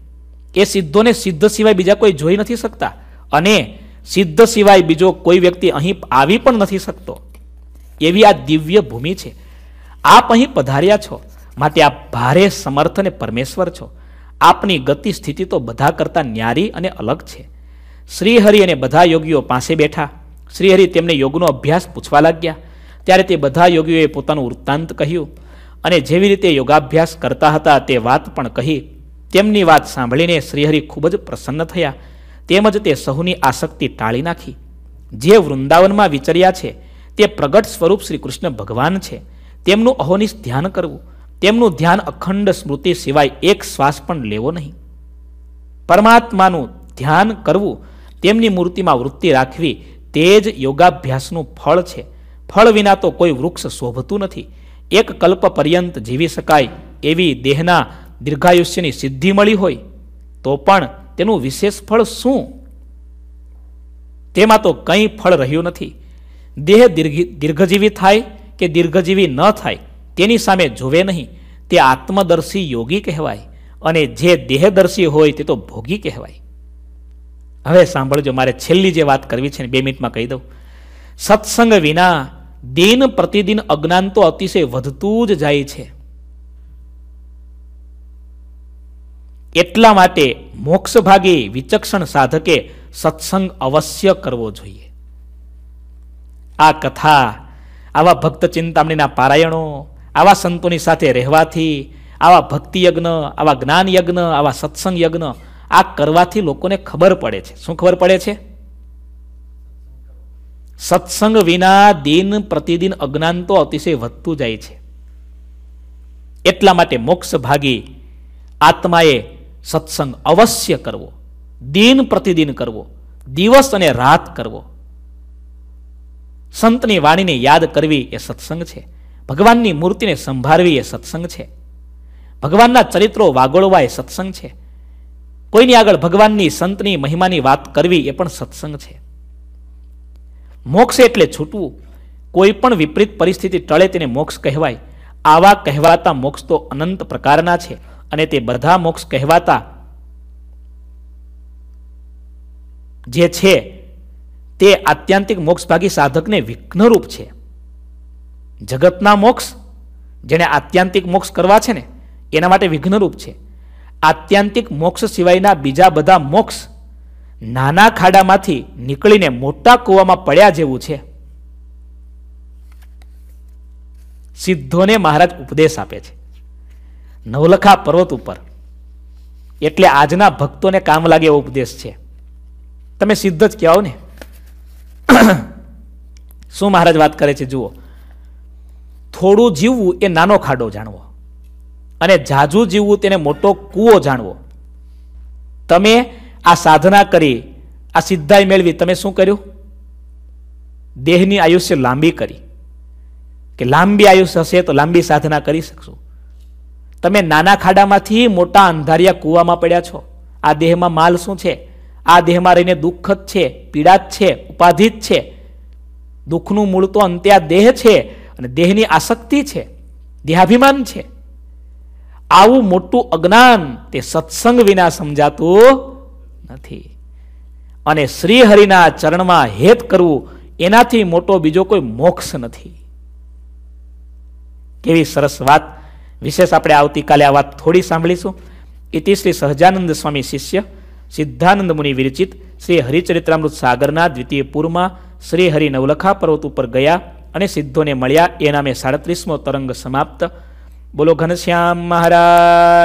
એ સિદ્ધોને સિદ્ધ સિવાય બીજા કોઈ જોઈ નથી શકતા અને સિદ્ધ સિવાય બીજો કોઈ વ્યક્તિ અહીં આવી પણ નથી શકતો એવી આ દિવ્ય ભૂમિ છે આપ અહીં પધાર્યા છો માટે આપ ભારે સમર્થ અને પરમેશ્વર છો આપની ગતિ સ્થિતિ તો બધા કરતાં ન્યારી અને અલગ છે શ્રીહરિ અને બધા યોગીઓ પાસે બેઠા શ્રીહરિ તેમને યોગનો અભ્યાસ પૂછવા લાગ્યા ત્યારે તે બધા યોગીઓએ પોતાનું વૃત્તાંત કહ્યું અને જેવી રીતે યોગાભ્યાસ કરતા હતા તે વાત પણ કહી તેમની વાત સાંભળીને શ્રીહરિ ખૂબ જ પ્રસન્ન થયા તેમજ તે સહુની આસક્તિ ટાળી નાખી જે વૃંદાવનમાં વિચર્યા છે તે પ્રગટ સ્વરૂપ શ્રી કૃષ્ણ ભગવાન છે તેમનું અહોનિશ ધ્યાન કરવું તેમનું ધ્યાન અખંડ સ્મૃતિ સિવાય એક શ્વાસ પણ લેવો નહીં પરમાત્માનું ધ્યાન કરવું તેમની મૂર્તિમાં વૃત્તિ રાખવી તે જ યોગાભ્યાસનું ફળ છે ફળ વિના તો કોઈ વૃક્ષ શોભતું નથી એક કલ્પ પર્યંત જીવી શકાય એવી દેહના દીર્ઘાયુષ્યની સિદ્ધિ મળી હોય તો પણ તેનું વિશેષ ફળ શું તેમાં તો કંઈ ફળ રહ્યું નથી દેહ દીર્ઘ દીર્ઘજીવી થાય કે દીર્ઘજીવી ન થાય તેની સામે જોવે નહીં તે આત્મદર્શી યોગી કહેવાય અને જે દેહદર્શી હોય તે તો ભોગી કહેવાય હવે સાંભળજો મારે છેલ્લી જે વાત કરવી છે ને બે મિનિટમાં કહી દઉં સત્સંગ વિના દિન પ્રતિદિન અજ્ઞાન તો અતિશય વધતું જ જાય છે એટલા માટે મોક્ષભાગી વિચક્ષણ સાધકે સત્સંગ અવશ્ય કરવો જોઈએ આ કથા આવા ભક્ત ચિંતામણીના પારાયણો આવા સંતોની સાથે રહેવાથી આવા ભક્તિયજ્ઞ આવા જ્ઞાન યજ્ઞ આવા સત્સંગ યજ્ઞ આ કરવાથી લોકોને ખબર પડે છે શું ખબર પડે છે સત્સંગ વિના દિન પ્રતિદિન અજ્ઞાન તો અતિશય વધતું જાય છે એટલા માટે મોક્ષ ભાગી આત્માએ સત્સંગ અવશ્ય કરવો દિન પ્રતિદિન કરવો દિવસ અને રાત કરવો સંતની વાણીને યાદ કરવી એ સત્સંગ છે ભગવાનની મૂર્તિને સંભાળવી એ સત્સંગ છે ભગવાનના ચરિત્રો વાગોળવા એ સત્સંગ છે કોઈની આગળ ભગવાનની સંતની મહિમાની વાત કરવી એ પણ સત્સંગ છે મોક્ષ એટલે છૂટવું કોઈ પણ વિપરીત પરિસ્થિતિ ટળે તેને મોક્ષ કહેવાય આવા કહેવાતા મોક્ષ તો અનંત પ્રકારના છે અને તે બધા મોક્ષ કહેવાતા જે છે તે આત્યંતિક મોક્ષભાગી સાધકને વિઘ્નરૂપ છે જગતના મોક્ષ જેને આત્યંતિક મોક્ષ કરવા છે ને એના માટે વિઘ્નરૂપ છે આત્યંતિક મોક્ષ સિવાયના બીજા બધા મોક્ષ નાના ખાડામાંથી નીકળીને મોટા કૂવામાં પડ્યા જેવું છે સિદ્ધોને મહારાજ ઉપદેશ આપે છે નવલખા પર્વત ઉપર એટલે આજના ભક્તોને કામ લાગે એવો ઉપદેશ છે તમે સિદ્ધ જ કહેવાઓ ને શું મહારાજ વાત કરે છે જુઓ થોડું જીવવું એ નાનો ખાડો જાણવો અને જાજુ જીવવું તેને મોટો કૂવો જાણવો તમે આ સાધના કરી આ સિદ્ધાઈ મેળવી તમે શું કર્યું દેહની આયુષ્ય લાંબી કરી કે લાંબી આયુષ્ય હશે તો લાંબી સાધના કરી શકશો તમે નાના ખાડામાંથી મોટા અંધારિયા કૂવામાં પડ્યા છો આ દેહમાં માલ શું છે આ દેહમાં રહીને દુઃખ જ છે પીડા જ છે ઉપાધિ જ છે દુઃખનું મૂળ તો અંતે આ દેહ છે અને દેહની આસક્તિ છે દેહાભિમાન છે આવું મોટું અજ્ઞાન તે સત્સંગ વિના સમજાતું નથી અને શ્રીહરિના ચરણમાં હેત કરવું એનાથી મોટો બીજો કોઈ મોક્ષ નથી કેવી સરસ વાત વિશેષ આપણે આવતીકાલે આ વાત થોડી સાંભળીશું ઇતિ શ્રી સહજાનંદ સ્વામી શિષ્ય સિદ્ધાનંદ મુનિ વિરચિત શ્રી હરિચરિત્રામૃત સાગરના દ્વિતીય પૂરમાં શ્રી હરિ નવલખા પર્વત ઉપર ગયા અને સિદ્ધોને મળ્યા એ નામે સાડત્રીસમો તરંગ સમાપ્ત બોલો ઘનશ્યામ મહારાજ